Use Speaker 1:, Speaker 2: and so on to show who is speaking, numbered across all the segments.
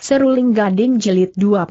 Speaker 1: Seruling Gading Jelit 20.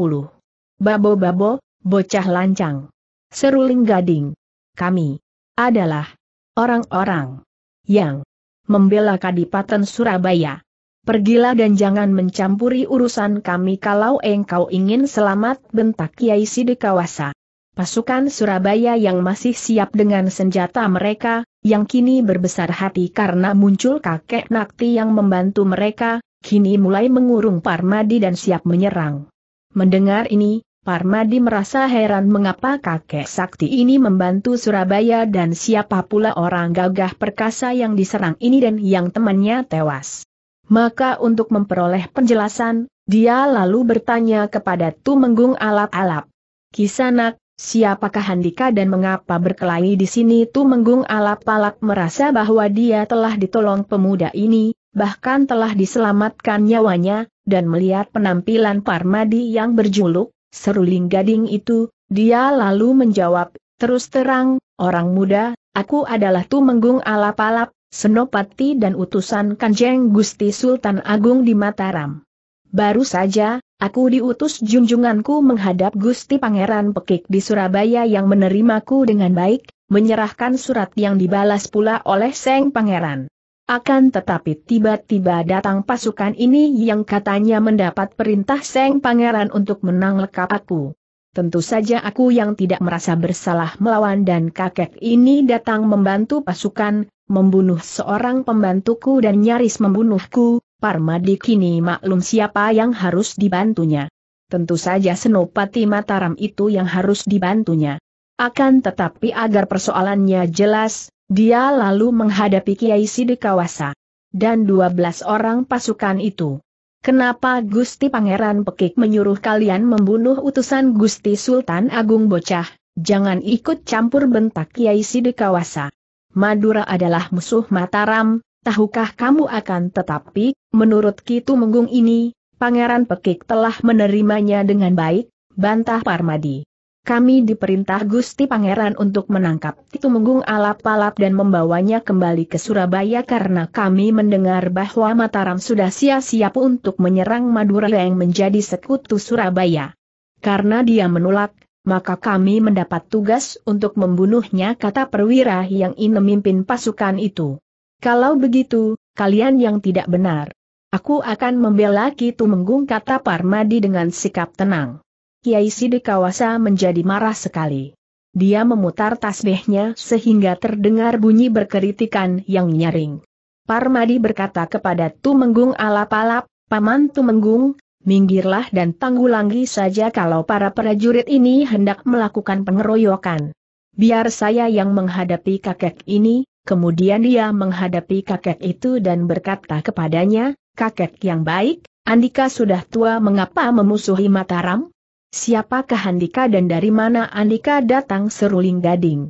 Speaker 1: Babo-babo, bocah lancang. Seruling Gading. Kami adalah orang-orang yang membela Kadipaten Surabaya. Pergilah dan jangan mencampuri urusan kami kalau engkau ingin selamat bentak Kiai Sidikawasa. Pasukan Surabaya yang masih siap dengan senjata mereka, yang kini berbesar hati karena muncul kakek Nakti yang membantu mereka, kini mulai mengurung Parmadi dan siap menyerang. Mendengar ini, Parmadi merasa heran mengapa kakek sakti ini membantu Surabaya dan siapa pula orang gagah perkasa yang diserang ini dan yang temannya tewas. Maka untuk memperoleh penjelasan, dia lalu bertanya kepada Tumenggung Alap-Alap. Kisanak, Siapakah Handika dan mengapa berkelahi di sini Tumenggung alap-alap merasa bahwa dia telah ditolong pemuda ini, bahkan telah diselamatkan nyawanya, dan melihat penampilan Parmadi yang berjuluk, Seruling Gading itu, dia lalu menjawab, terus terang, orang muda, aku adalah Tumenggung alap-alap, Senopati dan utusan Kanjeng Gusti Sultan Agung di Mataram. Baru saja, aku diutus junjunganku menghadap Gusti Pangeran Pekik di Surabaya yang menerimaku dengan baik, menyerahkan surat yang dibalas pula oleh Seng Pangeran. Akan tetapi tiba-tiba datang pasukan ini yang katanya mendapat perintah Seng Pangeran untuk menang lekap aku. Tentu saja aku yang tidak merasa bersalah melawan dan kakek ini datang membantu pasukan, membunuh seorang pembantuku dan nyaris membunuhku, Parmadi kini maklum siapa yang harus dibantunya. Tentu saja Senopati Mataram itu yang harus dibantunya. Akan tetapi agar persoalannya jelas, dia lalu menghadapi Kiai Sidikawasa. Dan 12 orang pasukan itu. Kenapa Gusti Pangeran Pekik menyuruh kalian membunuh utusan Gusti Sultan Agung Bocah, jangan ikut campur bentak Kiai Sidikawasa. Madura adalah musuh Mataram, tahukah kamu akan tetapi, menurut Kitu Menggung ini, Pangeran Pekik telah menerimanya dengan baik, bantah Parmadi. Kami diperintah Gusti Pangeran untuk menangkap Kitu Menggung alap-alap dan membawanya kembali ke Surabaya karena kami mendengar bahwa Mataram sudah siap-siap untuk menyerang Madura yang menjadi sekutu Surabaya. Karena dia menolak, maka kami mendapat tugas untuk membunuhnya kata perwira yang ingin memimpin pasukan itu. Kalau begitu, kalian yang tidak benar. Aku akan membela Ki Tumenggung kata Parmadi dengan sikap tenang. Kiai Sidikawasa menjadi marah sekali. Dia memutar tasbihnya sehingga terdengar bunyi berkeritikan yang nyaring. Parmadi berkata kepada Tumenggung alap-alap, Paman Tumenggung, minggirlah dan tanggulangi saja kalau para prajurit ini hendak melakukan pengeroyokan. Biar saya yang menghadapi kakek ini, Kemudian dia menghadapi kakek itu dan berkata kepadanya, kakek yang baik, Andika sudah tua mengapa memusuhi Mataram? Siapakah Andika dan dari mana Andika datang seruling gading?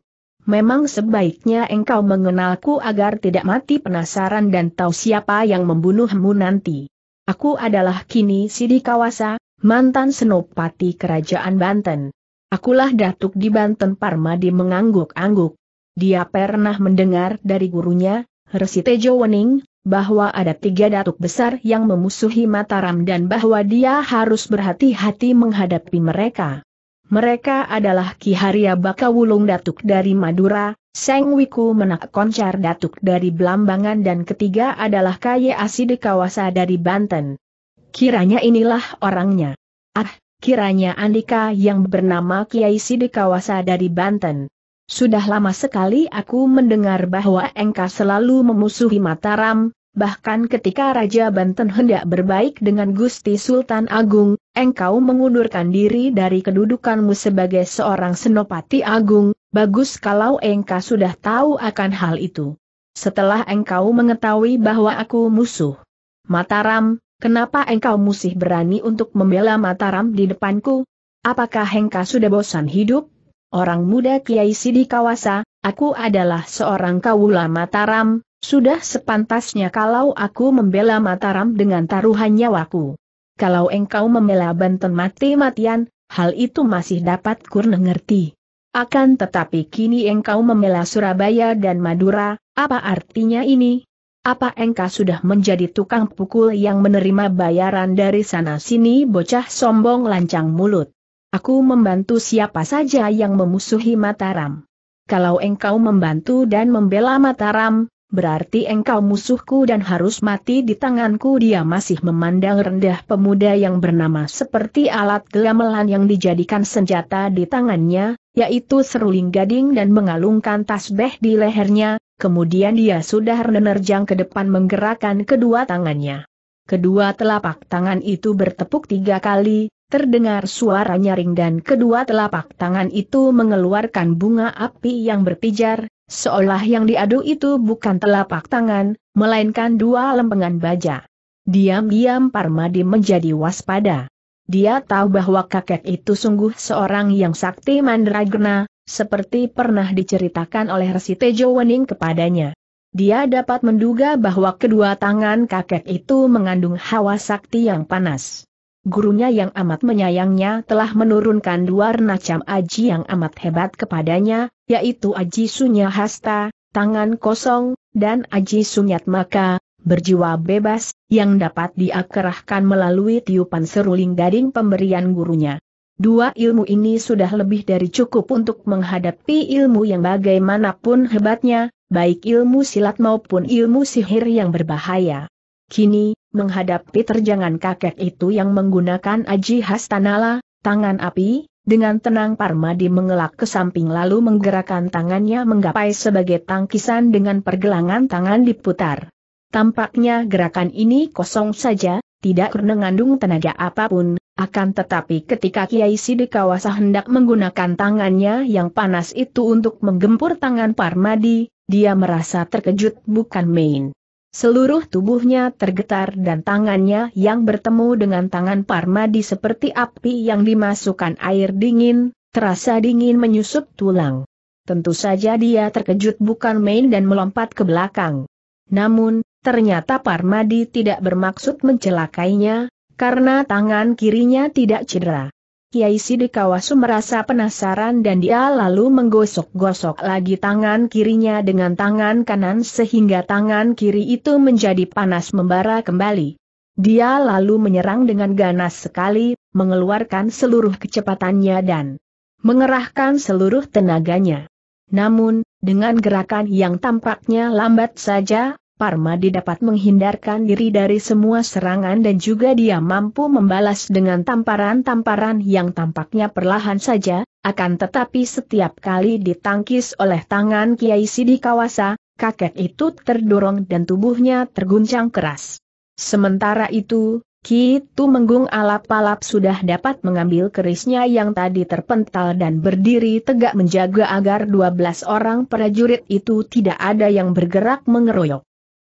Speaker 1: Memang sebaiknya engkau mengenalku agar tidak mati penasaran dan tahu siapa yang membunuhmu nanti. Aku adalah kini Sidi Kawasa, mantan senopati kerajaan Banten. Akulah datuk di Banten Parmadi mengangguk-angguk. Dia pernah mendengar dari gurunya, Resi Tejo Wening, bahwa ada tiga datuk besar yang memusuhi Mataram dan bahwa dia harus berhati-hati menghadapi mereka. Mereka adalah Ki Haria Bakawulung Datuk dari Madura, Seng Wiku Menak Koncar Datuk dari Blambangan, dan ketiga adalah Kaye Aside Kawasa dari Banten. Kiranya inilah orangnya. Ah, kiranya Andika yang bernama Kiai Sidikawasa dari Banten. Sudah lama sekali aku mendengar bahwa Engka selalu memusuhi Mataram, bahkan ketika Raja Banten hendak berbaik dengan Gusti Sultan Agung, engkau mengundurkan diri dari kedudukanmu sebagai seorang senopati agung, bagus kalau engka sudah tahu akan hal itu. Setelah engkau mengetahui bahwa aku musuh Mataram, kenapa engkau musih berani untuk membela Mataram di depanku? Apakah engkau sudah bosan hidup? Orang muda Kiai Sidi Kawasa, aku adalah seorang kawula Mataram, sudah sepantasnya kalau aku membela Mataram dengan taruhan nyawaku. Kalau engkau membela Banten mati-matian, hal itu masih dapat kurna Akan tetapi kini engkau membela Surabaya dan Madura, apa artinya ini? Apa engkau sudah menjadi tukang pukul yang menerima bayaran dari sana-sini bocah sombong lancang mulut? Aku membantu siapa saja yang memusuhi Mataram. Kalau engkau membantu dan membela Mataram, berarti engkau musuhku dan harus mati di tanganku. Dia masih memandang rendah pemuda yang bernama seperti alat gamelan yang dijadikan senjata di tangannya, yaitu seruling gading dan mengalungkan tasbeh di lehernya, kemudian dia sudah menerjang ke depan menggerakkan kedua tangannya. Kedua telapak tangan itu bertepuk tiga kali, Terdengar suara nyaring dan kedua telapak tangan itu mengeluarkan bunga api yang berpijar, seolah yang diadu itu bukan telapak tangan, melainkan dua lempengan baja. Diam-diam Parmadi menjadi waspada. Dia tahu bahwa kakek itu sungguh seorang yang sakti mandraguna, seperti pernah diceritakan oleh Resi Tejo Wening kepadanya. Dia dapat menduga bahwa kedua tangan kakek itu mengandung hawa sakti yang panas gurunya yang amat menyayangnya telah menurunkan dua renacam aji yang amat hebat kepadanya, yaitu aji Sunya Hasta, tangan kosong, dan aji Sunyat Maka, berjiwa bebas, yang dapat diakerahkan melalui tiupan seruling gading pemberian gurunya. Dua ilmu ini sudah lebih dari cukup untuk menghadapi ilmu yang bagaimanapun hebatnya, baik ilmu silat maupun ilmu sihir yang berbahaya. Kini, menghadapi terjangan kakek itu yang menggunakan aji Hastanala, tangan api, dengan tenang Parmadi mengelak ke samping lalu menggerakkan tangannya menggapai sebagai tangkisan dengan pergelangan tangan diputar. Tampaknya gerakan ini kosong saja, tidak mengandung tenaga apapun, akan tetapi ketika Kiai Sidikawasa hendak menggunakan tangannya yang panas itu untuk menggempur tangan Parmadi, dia merasa terkejut bukan main. Seluruh tubuhnya tergetar dan tangannya yang bertemu dengan tangan Parmadi seperti api yang dimasukkan air dingin, terasa dingin menyusup tulang. Tentu saja dia terkejut bukan main dan melompat ke belakang. Namun, ternyata Parmadi tidak bermaksud mencelakainya, karena tangan kirinya tidak cedera. Kiai Sidikawasu merasa penasaran dan dia lalu menggosok-gosok lagi tangan kirinya dengan tangan kanan sehingga tangan kiri itu menjadi panas membara kembali. Dia lalu menyerang dengan ganas sekali, mengeluarkan seluruh kecepatannya dan mengerahkan seluruh tenaganya. Namun, dengan gerakan yang tampaknya lambat saja, Parmadi dapat menghindarkan diri dari semua serangan dan juga dia mampu membalas dengan tamparan-tamparan yang tampaknya perlahan saja, akan tetapi setiap kali ditangkis oleh tangan Kiai Sidi Kawasa, kakek itu terdorong dan tubuhnya terguncang keras. Sementara itu, Ki Tumenggung alap-alap sudah dapat mengambil kerisnya yang tadi terpental dan berdiri tegak menjaga agar 12 orang prajurit itu tidak ada yang bergerak mengeroyok.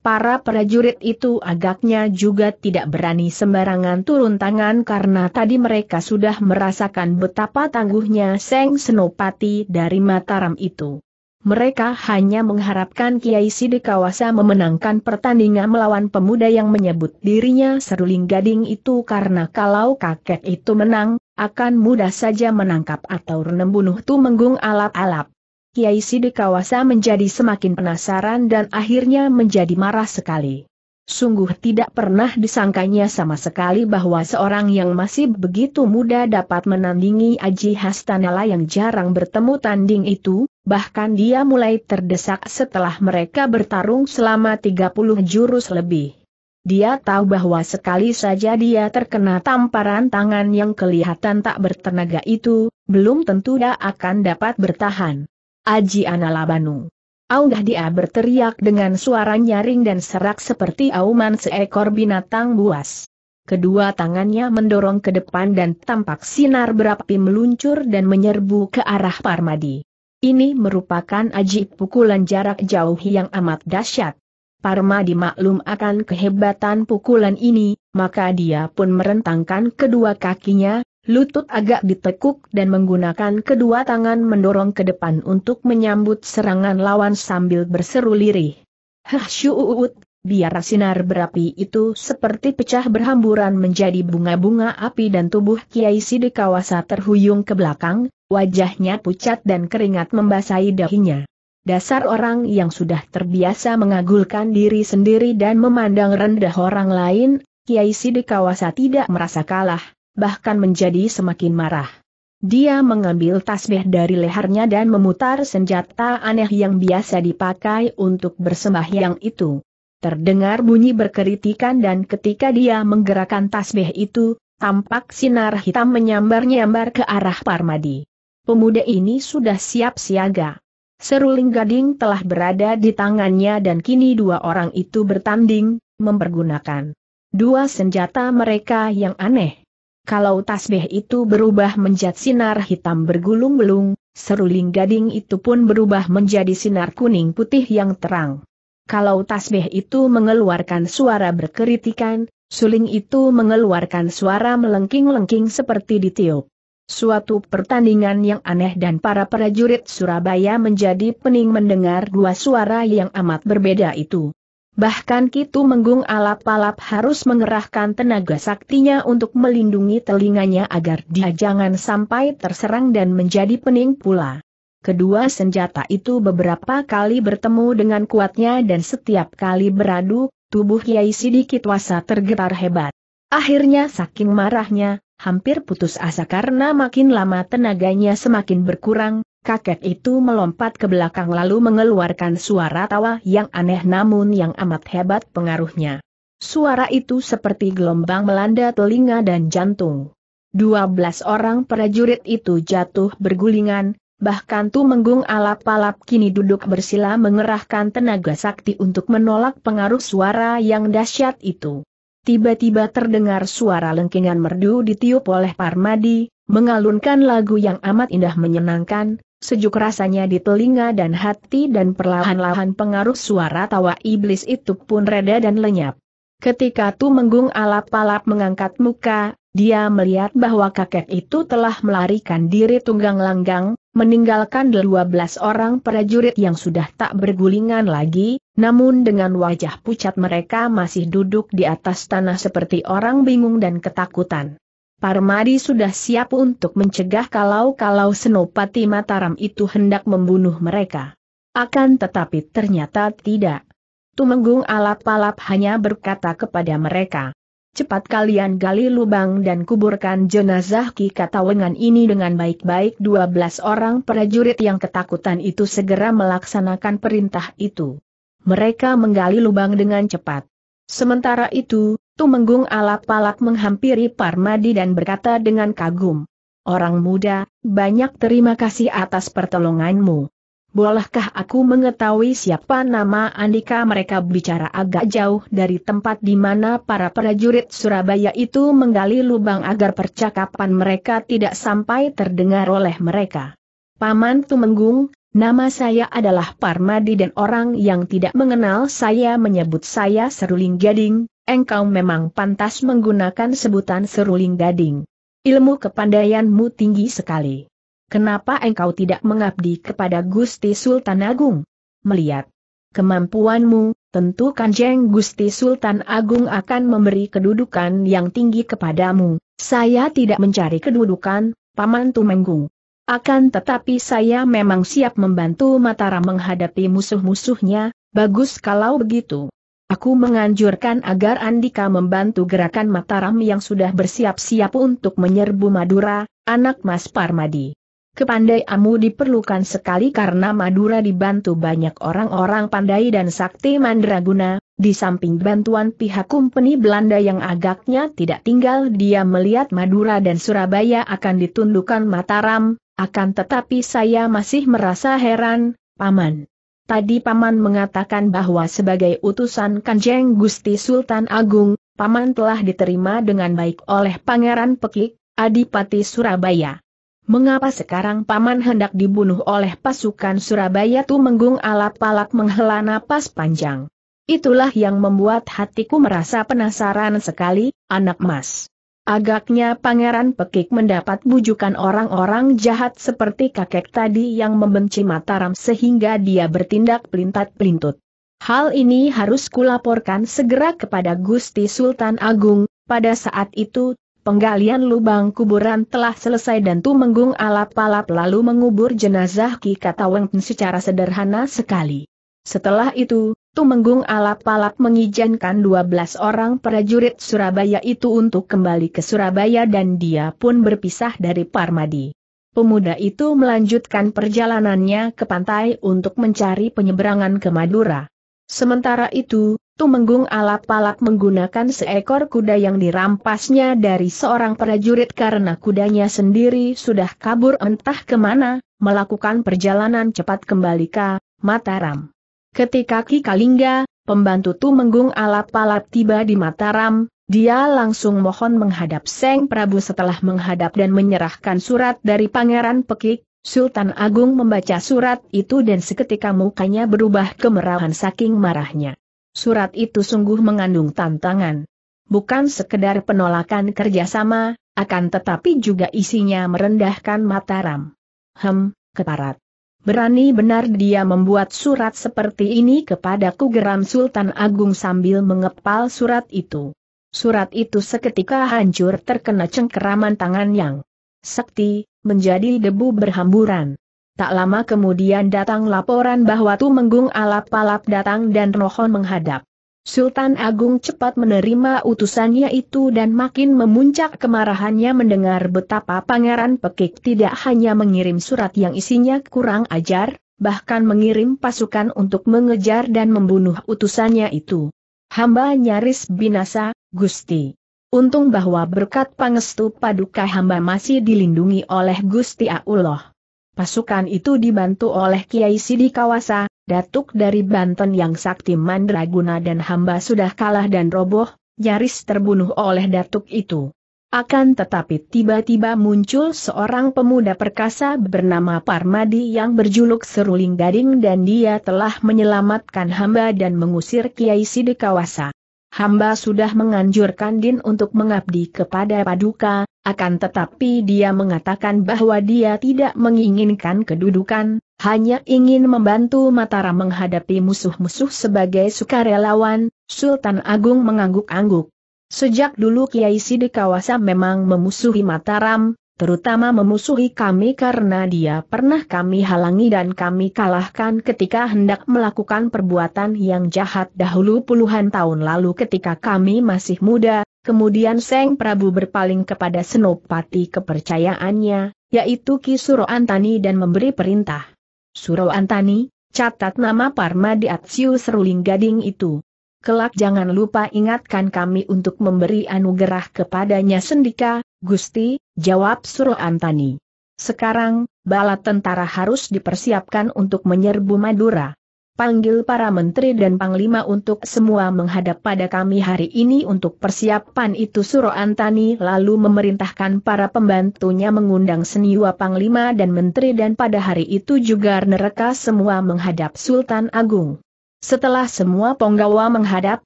Speaker 1: Para prajurit itu agaknya juga tidak berani sembarangan turun tangan karena tadi mereka sudah merasakan betapa tangguhnya Seng Senopati dari Mataram itu. Mereka hanya mengharapkan Kiai Sidikawasa memenangkan pertandingan melawan pemuda yang menyebut dirinya Seruling Gading itu karena kalau kakek itu menang, akan mudah saja menangkap atau membunuh Tumenggung alap-alap. Kiai Sidikawasa menjadi semakin penasaran dan akhirnya menjadi marah sekali. Sungguh tidak pernah disangkanya sama sekali bahwa seorang yang masih begitu muda dapat menandingi Aji Hastanala yang jarang bertemu tanding itu, bahkan dia mulai terdesak setelah mereka bertarung selama 30 jurus lebih. Dia tahu bahwa sekali saja dia terkena tamparan tangan yang kelihatan tak bertenaga itu, belum tentu dia akan dapat bertahan. Aji Analabanu. Aunggah dia berteriak dengan suara nyaring dan serak seperti auman seekor binatang buas. Kedua tangannya mendorong ke depan dan tampak sinar berapi meluncur dan menyerbu ke arah Parmadi. Ini merupakan aji pukulan jarak jauh yang amat dahsyat. Parmadi maklum akan kehebatan pukulan ini, maka dia pun merentangkan kedua kakinya, lutut agak ditekuk dan menggunakan kedua tangan mendorong ke depan untuk menyambut serangan lawan sambil berseru lirih. Hah syuut, biar sinar berapi itu seperti pecah berhamburan menjadi bunga-bunga api dan tubuh Kiai Sidikawasa terhuyung ke belakang, wajahnya pucat dan keringat membasahi dahinya. Dasar orang yang sudah terbiasa mengagulkan diri sendiri dan memandang rendah orang lain, Kiai Sidikawasa tidak merasa kalah bahkan menjadi semakin marah. Dia mengambil tasbih dari lehernya dan memutar senjata aneh yang biasa dipakai untuk bersembahyang itu. Terdengar bunyi berkeritikan dan ketika dia menggerakkan tasbih itu, tampak sinar hitam menyambar-nyambar ke arah Parmadi. Pemuda ini sudah siap siaga. Seruling gading telah berada di tangannya dan kini dua orang itu bertanding, mempergunakan dua senjata mereka yang aneh kalau tasbih itu berubah menjadi sinar hitam bergulung-belung, seruling gading itu pun berubah menjadi sinar kuning putih yang terang. Kalau tasbih itu mengeluarkan suara berkeritikan, suling itu mengeluarkan suara melengking-lengking seperti ditiup. Suatu pertandingan yang aneh dan para prajurit Surabaya menjadi pening mendengar dua suara yang amat berbeda itu. Bahkan Kitu Menggung alap-alap harus mengerahkan tenaga saktinya untuk melindungi telinganya agar dia jangan sampai terserang dan menjadi pening pula. Kedua senjata itu beberapa kali bertemu dengan kuatnya dan setiap kali beradu, tubuh Kiai Sidiki Wasa tergetar hebat. Akhirnya saking marahnya, hampir putus asa karena makin lama tenaganya semakin berkurang, kakek itu melompat ke belakang lalu mengeluarkan suara tawa yang aneh namun yang amat hebat pengaruhnya. Suara itu seperti gelombang melanda telinga dan jantung. Dua belas orang prajurit itu jatuh bergulingan, bahkan menggung alap-alap kini duduk bersila mengerahkan tenaga sakti untuk menolak pengaruh suara yang dahsyat itu. Tiba-tiba terdengar suara lengkingan merdu ditiup oleh Parmadi, mengalunkan lagu yang amat indah menyenangkan, sejuk rasanya di telinga dan hati dan perlahan-lahan pengaruh suara tawa iblis itu pun reda dan lenyap. Ketika Tu Menggung alap-alap mengangkat muka, dia melihat bahwa kakek itu telah melarikan diri tunggang langgang, meninggalkan 12 orang prajurit yang sudah tak bergulingan lagi, namun dengan wajah pucat mereka masih duduk di atas tanah seperti orang bingung dan ketakutan. Parmadi sudah siap untuk mencegah kalau-kalau Senopati Mataram itu hendak membunuh mereka. Akan tetapi ternyata tidak. Tumenggung alap-alap hanya berkata kepada mereka, Cepat kalian gali lubang dan kuburkan jenazah Ki Katawengan ini dengan baik-baik 12 orang prajurit yang ketakutan itu segera melaksanakan perintah itu. Mereka menggali lubang dengan cepat. Sementara itu, Tumenggung alap-alap menghampiri Parmadi dan berkata dengan kagum. Orang muda, banyak terima kasih atas pertolonganmu. Bolehkah aku mengetahui siapa nama Andika mereka bicara agak jauh dari tempat di mana para prajurit Surabaya itu menggali lubang agar percakapan mereka tidak sampai terdengar oleh mereka. Paman Tumenggung, Nama saya adalah Parmadi dan orang yang tidak mengenal saya menyebut saya Seruling Gading, engkau memang pantas menggunakan sebutan Seruling Gading. Ilmu kepandaianmu tinggi sekali. Kenapa engkau tidak mengabdi kepada Gusti Sultan Agung? Melihat kemampuanmu, tentu Kanjeng Gusti Sultan Agung akan memberi kedudukan yang tinggi kepadamu. Saya tidak mencari kedudukan, Paman Tumenggung. Akan tetapi saya memang siap membantu Mataram menghadapi musuh-musuhnya, bagus kalau begitu. Aku menganjurkan agar Andika membantu gerakan Mataram yang sudah bersiap-siap untuk menyerbu Madura, anak Mas Parmadi. Kepandai Amu diperlukan sekali karena Madura dibantu banyak orang-orang pandai dan sakti mandraguna, di samping bantuan pihak kumpeni Belanda yang agaknya tidak tinggal dia melihat Madura dan Surabaya akan ditundukkan Mataram, akan tetapi saya masih merasa heran, Paman. Tadi Paman mengatakan bahwa sebagai utusan Kanjeng Gusti Sultan Agung, Paman telah diterima dengan baik oleh Pangeran Pekik, Adipati Surabaya. Mengapa sekarang Paman hendak dibunuh oleh pasukan Surabaya Tumenggung alap-alap menghela napas panjang? Itulah yang membuat hatiku merasa penasaran sekali, anak mas. Agaknya Pangeran Pekik mendapat bujukan orang-orang jahat seperti kakek tadi yang membenci Mataram sehingga dia bertindak pelintat-pelintut. Hal ini harus kulaporkan segera kepada Gusti Sultan Agung, pada saat itu, penggalian lubang kuburan telah selesai dan Tumenggung alap-alap lalu mengubur jenazah Ki Katawang secara sederhana sekali. Setelah itu, Tumenggung alap-alap mengizinkan 12 orang prajurit Surabaya itu untuk kembali ke Surabaya dan dia pun berpisah dari Parmadi. Pemuda itu melanjutkan perjalanannya ke pantai untuk mencari penyeberangan ke Madura. Sementara itu, Tumenggung alap-alap menggunakan seekor kuda yang dirampasnya dari seorang prajurit karena kudanya sendiri sudah kabur entah kemana, melakukan perjalanan cepat kembali ke Mataram. Ketika Ki Kalingga, pembantu Tumenggung alap-alap tiba di Mataram, dia langsung mohon menghadap Seng Prabu setelah menghadap dan menyerahkan surat dari Pangeran Pekik, Sultan Agung membaca surat itu dan seketika mukanya berubah kemerahan saking marahnya. Surat itu sungguh mengandung tantangan. Bukan sekedar penolakan kerjasama, akan tetapi juga isinya merendahkan Mataram. Hem, keparat. Berani benar dia membuat surat seperti ini kepadaku geram Sultan Agung sambil mengepal surat itu. Surat itu seketika hancur terkena cengkeraman tangan yang Sakti, menjadi debu berhamburan. Tak lama kemudian datang laporan bahwa Tumenggung Alap-Alap datang dan Rohon menghadap. Sultan Agung cepat menerima utusannya itu dan makin memuncak kemarahannya mendengar betapa Pangeran Pekik tidak hanya mengirim surat yang isinya kurang ajar, bahkan mengirim pasukan untuk mengejar dan membunuh utusannya itu. Hamba nyaris binasa, Gusti. Untung bahwa berkat pangestu paduka hamba masih dilindungi oleh Gusti Allah. Pasukan itu dibantu oleh Kiai Sidi Kawasa, Datuk dari Banten yang sakti mandraguna dan hamba sudah kalah dan roboh, nyaris terbunuh oleh Datuk itu. Akan tetapi tiba-tiba muncul seorang pemuda perkasa bernama Parmadi yang berjuluk Seruling Gading dan dia telah menyelamatkan hamba dan mengusir Kiai Sidikawasa. Hamba sudah menganjurkan Din untuk mengabdi kepada Paduka, akan tetapi dia mengatakan bahwa dia tidak menginginkan kedudukan, hanya ingin membantu Mataram menghadapi musuh-musuh sebagai sukarelawan, Sultan Agung mengangguk-angguk. Sejak dulu Kiai Sidikawasa memang memusuhi Mataram, terutama memusuhi kami karena dia pernah kami halangi dan kami kalahkan ketika hendak melakukan perbuatan yang jahat dahulu puluhan tahun lalu ketika kami masih muda, kemudian Seng Prabu berpaling kepada Senopati kepercayaannya, yaitu Kisuro Antani dan memberi perintah. Suruh Antani, catat nama Parmadi Atsiu Seruling Gading itu. Kelak jangan lupa ingatkan kami untuk memberi anugerah kepadanya sendika, Gusti, jawab Suruh Antani. Sekarang, bala tentara harus dipersiapkan untuk menyerbu Madura panggil para menteri dan panglima untuk semua menghadap pada kami hari ini untuk persiapan itu Suro Antani lalu memerintahkan para pembantunya mengundang seniwa panglima dan menteri dan pada hari itu juga nereka semua menghadap Sultan Agung. Setelah semua penggawa menghadap,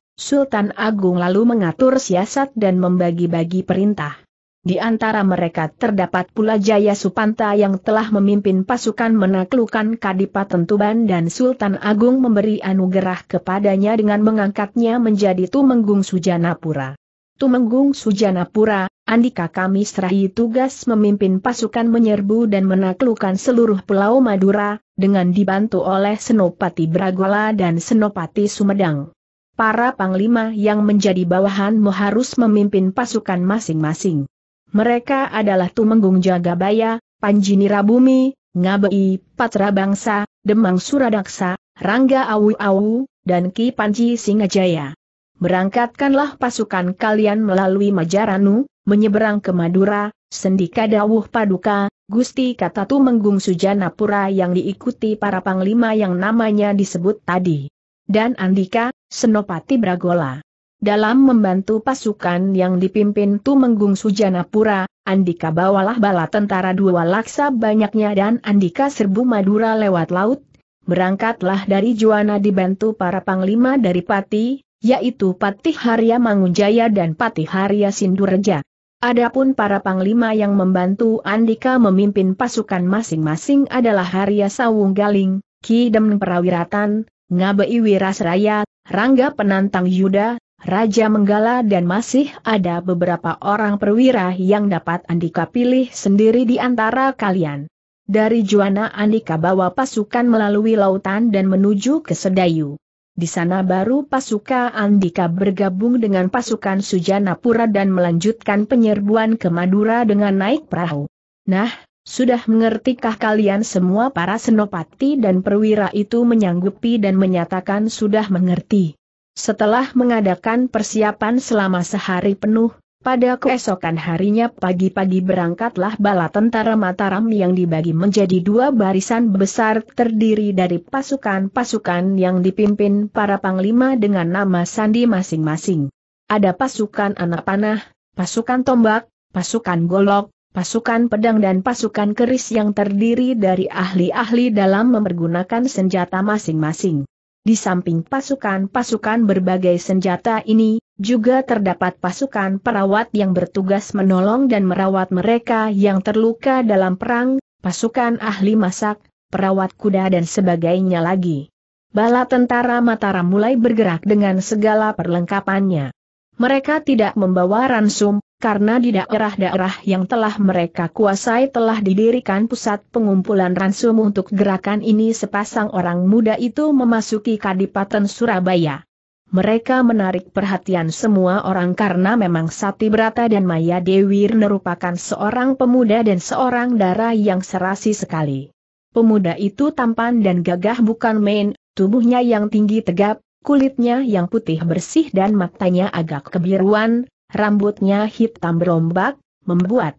Speaker 1: Sultan Agung lalu mengatur siasat dan membagi-bagi perintah. Di antara mereka terdapat pula Jaya Supanta yang telah memimpin pasukan menaklukkan Kadipaten Tuban dan Sultan Agung memberi anugerah kepadanya dengan mengangkatnya menjadi Tumenggung Sujanapura. Tumenggung Sujanapura, Andika kami serahi tugas memimpin pasukan menyerbu dan menaklukkan seluruh Pulau Madura, dengan dibantu oleh Senopati Bragola dan Senopati Sumedang. Para panglima yang menjadi bawahanmu harus memimpin pasukan masing-masing. Mereka adalah Tumenggung Jagabaya, Panji Nirabumi, Ngabei, Patra Bangsa, Demang Suradaksa, Rangga Awu Awu, dan Ki Panji Singajaya. Berangkatkanlah pasukan kalian melalui Majaranu, menyeberang ke Madura, Sendika Dawuh Paduka, Gusti kata Tumenggung Sujanapura yang diikuti para panglima yang namanya disebut tadi. Dan Andika, Senopati Bragola dalam membantu pasukan yang dipimpin Tumenggung Sujanapura, Andika bawalah bala tentara dua laksa banyaknya dan Andika serbu Madura lewat laut, berangkatlah dari Juana dibantu para panglima dari Pati, yaitu Patih Harya Mangunjaya dan Patih Harya Sindureja. Adapun para panglima yang membantu Andika memimpin pasukan masing-masing adalah Harya Sawunggaling, Ki Demen Perawiratan, Ngabei Wirasraya, Rangga Penantang Yuda, Raja Menggala dan masih ada beberapa orang perwira yang dapat Andika pilih sendiri di antara kalian. Dari Juana Andika bawa pasukan melalui lautan dan menuju ke Sedayu. Di sana baru pasukan Andika bergabung dengan pasukan Sujana Pura dan melanjutkan penyerbuan ke Madura dengan naik perahu. Nah, sudah mengertikah kalian semua para senopati dan perwira itu menyanggupi dan menyatakan sudah mengerti? Setelah mengadakan persiapan selama sehari penuh, pada keesokan harinya pagi-pagi berangkatlah bala tentara Mataram yang dibagi menjadi dua barisan besar terdiri dari pasukan-pasukan yang dipimpin para panglima dengan nama sandi masing-masing. Ada pasukan anak panah, pasukan tombak, pasukan golok, pasukan pedang dan pasukan keris yang terdiri dari ahli-ahli dalam mempergunakan senjata masing-masing. Di samping pasukan-pasukan berbagai senjata ini, juga terdapat pasukan perawat yang bertugas menolong dan merawat mereka yang terluka dalam perang, pasukan ahli masak, perawat kuda dan sebagainya lagi. Bala tentara Mataram mulai bergerak dengan segala perlengkapannya. Mereka tidak membawa ransum, karena di daerah-daerah yang telah mereka kuasai telah didirikan pusat pengumpulan ransum untuk gerakan ini sepasang orang muda itu memasuki Kadipaten Surabaya. Mereka menarik perhatian semua orang karena memang Sati Brata dan Maya Dewi merupakan seorang pemuda dan seorang darah yang serasi sekali. Pemuda itu tampan dan gagah bukan main, tubuhnya yang tinggi tegap, kulitnya yang putih bersih dan matanya agak kebiruan, Rambutnya hitam berombak, membuat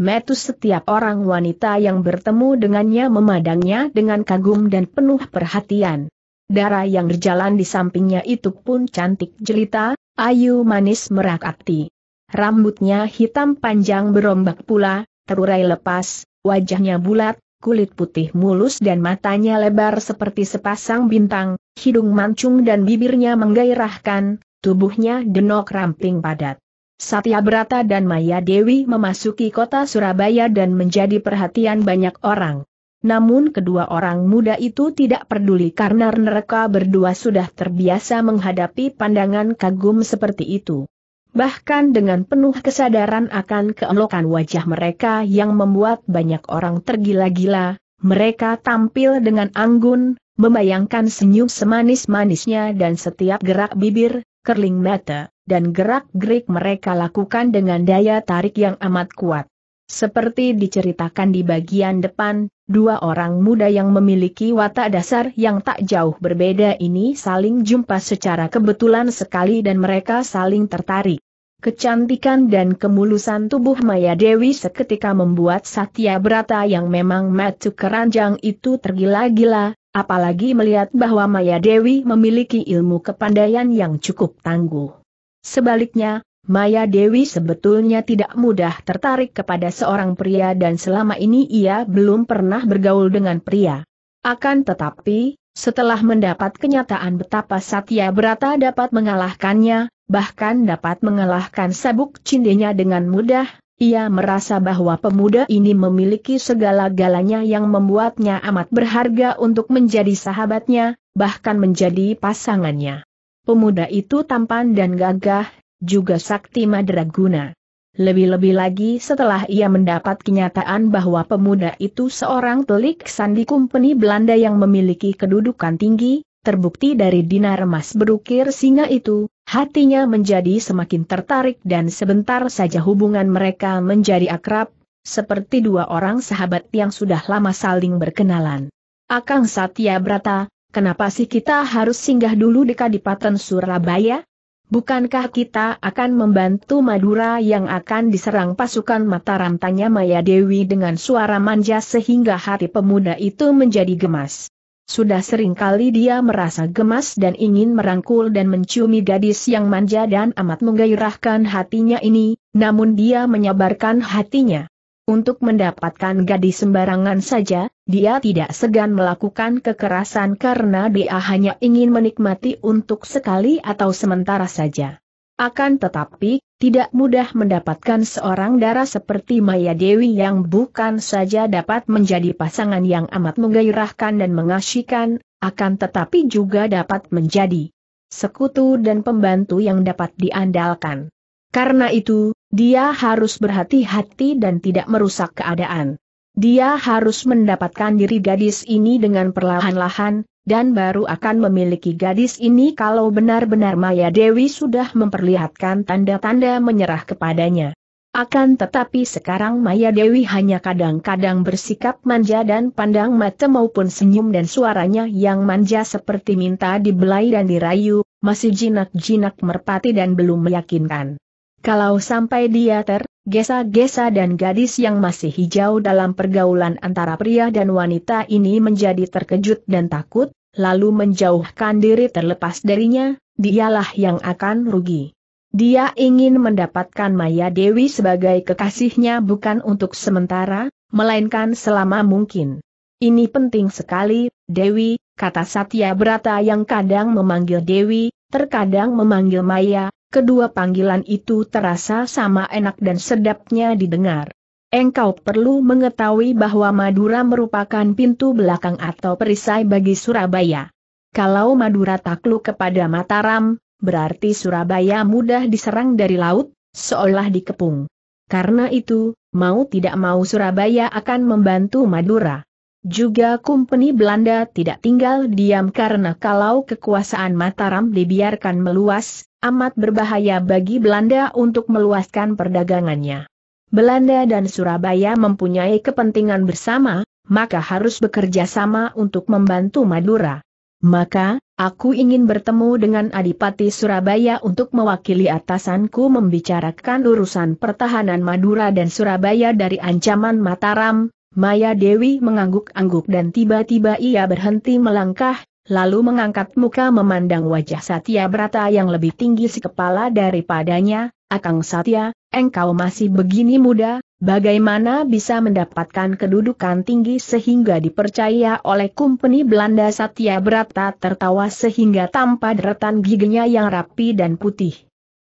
Speaker 1: metus setiap orang wanita yang bertemu dengannya memandangnya dengan kagum dan penuh perhatian. Darah yang berjalan di sampingnya itu pun cantik jelita, ayu manis merakati. Rambutnya hitam panjang berombak pula, terurai lepas, wajahnya bulat, kulit putih mulus dan matanya lebar seperti sepasang bintang, hidung mancung dan bibirnya menggairahkan, tubuhnya denok ramping padat. Satya Brata dan Maya Dewi memasuki kota Surabaya dan menjadi perhatian banyak orang. Namun kedua orang muda itu tidak peduli karena mereka berdua sudah terbiasa menghadapi pandangan kagum seperti itu. Bahkan dengan penuh kesadaran akan keelokan wajah mereka yang membuat banyak orang tergila-gila, mereka tampil dengan anggun, membayangkan senyum semanis-manisnya dan setiap gerak bibir, kerling mata dan gerak-gerik mereka lakukan dengan daya tarik yang amat kuat. Seperti diceritakan di bagian depan, dua orang muda yang memiliki watak dasar yang tak jauh berbeda ini saling jumpa secara kebetulan sekali dan mereka saling tertarik. Kecantikan dan kemulusan tubuh Maya Dewi seketika membuat Satya Brata yang memang matu keranjang itu tergila-gila, apalagi melihat bahwa Maya Dewi memiliki ilmu kepandaian yang cukup tangguh. Sebaliknya, Maya Dewi sebetulnya tidak mudah tertarik kepada seorang pria dan selama ini ia belum pernah bergaul dengan pria. Akan tetapi, setelah mendapat kenyataan betapa Satya Berata dapat mengalahkannya, bahkan dapat mengalahkan sabuk cindenya dengan mudah, ia merasa bahwa pemuda ini memiliki segala-galanya yang membuatnya amat berharga untuk menjadi sahabatnya, bahkan menjadi pasangannya. Pemuda itu tampan dan gagah, juga sakti madraguna. Lebih-lebih lagi setelah ia mendapat kenyataan bahwa pemuda itu seorang telik sandi kumpeni Belanda yang memiliki kedudukan tinggi, terbukti dari dinar emas berukir singa itu, hatinya menjadi semakin tertarik dan sebentar saja hubungan mereka menjadi akrab, seperti dua orang sahabat yang sudah lama saling berkenalan. Akang Satya Brata, kenapa sih kita harus singgah dulu di Kadipaten Surabaya? Bukankah kita akan membantu Madura yang akan diserang pasukan Mataram? Tanya Maya Dewi dengan suara manja sehingga hati pemuda itu menjadi gemas. Sudah sering kali dia merasa gemas dan ingin merangkul dan menciumi gadis yang manja dan amat menggairahkan hatinya ini, namun dia menyabarkan hatinya. Untuk mendapatkan gadis sembarangan saja, dia tidak segan melakukan kekerasan karena dia hanya ingin menikmati untuk sekali atau sementara saja. Akan tetapi, tidak mudah mendapatkan seorang darah seperti Maya Dewi yang bukan saja dapat menjadi pasangan yang amat menggairahkan dan mengasyikan, akan tetapi juga dapat menjadi sekutu dan pembantu yang dapat diandalkan. Karena itu, dia harus berhati-hati dan tidak merusak keadaan. Dia harus mendapatkan diri gadis ini dengan perlahan-lahan, dan baru akan memiliki gadis ini kalau benar-benar Maya Dewi sudah memperlihatkan tanda-tanda menyerah kepadanya. Akan tetapi sekarang Maya Dewi hanya kadang-kadang bersikap manja dan pandang mata maupun senyum dan suaranya yang manja seperti minta dibelai dan dirayu, masih jinak-jinak merpati dan belum meyakinkan. Kalau sampai dia ter, gesa-gesa dan gadis yang masih hijau dalam pergaulan antara pria dan wanita ini menjadi terkejut dan takut, lalu menjauhkan diri terlepas darinya, dialah yang akan rugi. Dia ingin mendapatkan Maya Dewi sebagai kekasihnya bukan untuk sementara, melainkan selama mungkin. Ini penting sekali, Dewi, kata Satya Brata yang kadang memanggil Dewi, terkadang memanggil Maya, kedua panggilan itu terasa sama enak dan sedapnya didengar. Engkau perlu mengetahui bahwa Madura merupakan pintu belakang atau perisai bagi Surabaya. Kalau Madura takluk kepada Mataram, berarti Surabaya mudah diserang dari laut, seolah dikepung. Karena itu, mau tidak mau Surabaya akan membantu Madura. Juga Kumpeni Belanda tidak tinggal diam karena kalau kekuasaan Mataram dibiarkan meluas, amat berbahaya bagi Belanda untuk meluaskan perdagangannya. Belanda dan Surabaya mempunyai kepentingan bersama, maka harus bekerja sama untuk membantu Madura. Maka, aku ingin bertemu dengan Adipati Surabaya untuk mewakili atasanku membicarakan urusan pertahanan Madura dan Surabaya dari ancaman Mataram, Maya Dewi mengangguk-angguk dan tiba-tiba ia berhenti melangkah, lalu mengangkat muka memandang wajah Satya Brata yang lebih tinggi si kepala daripadanya, Akang Satya, engkau masih begini muda, bagaimana bisa mendapatkan kedudukan tinggi sehingga dipercaya oleh kumpeni Belanda Satya Brata tertawa sehingga tanpa deretan giginya yang rapi dan putih.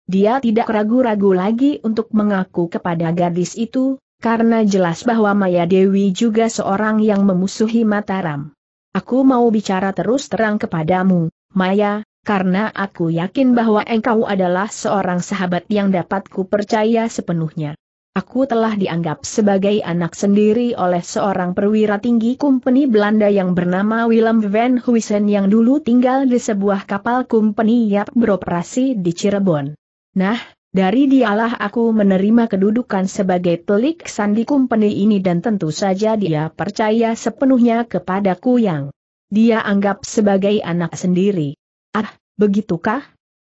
Speaker 1: Dia tidak ragu-ragu lagi untuk mengaku kepada gadis itu, karena jelas bahwa Maya Dewi juga seorang yang memusuhi Mataram. Aku mau bicara terus terang kepadamu, Maya, karena aku yakin bahwa engkau adalah seorang sahabat yang dapat kupercaya sepenuhnya. Aku telah dianggap sebagai anak sendiri oleh seorang perwira tinggi kumpeni Belanda yang bernama Willem van Huysen yang dulu tinggal di sebuah kapal kumpeni yang beroperasi di Cirebon. Nah, dari dialah aku menerima kedudukan sebagai telik sandi kumpeni ini dan tentu saja dia percaya sepenuhnya kepadaku yang dia anggap sebagai anak sendiri. Ah, begitukah?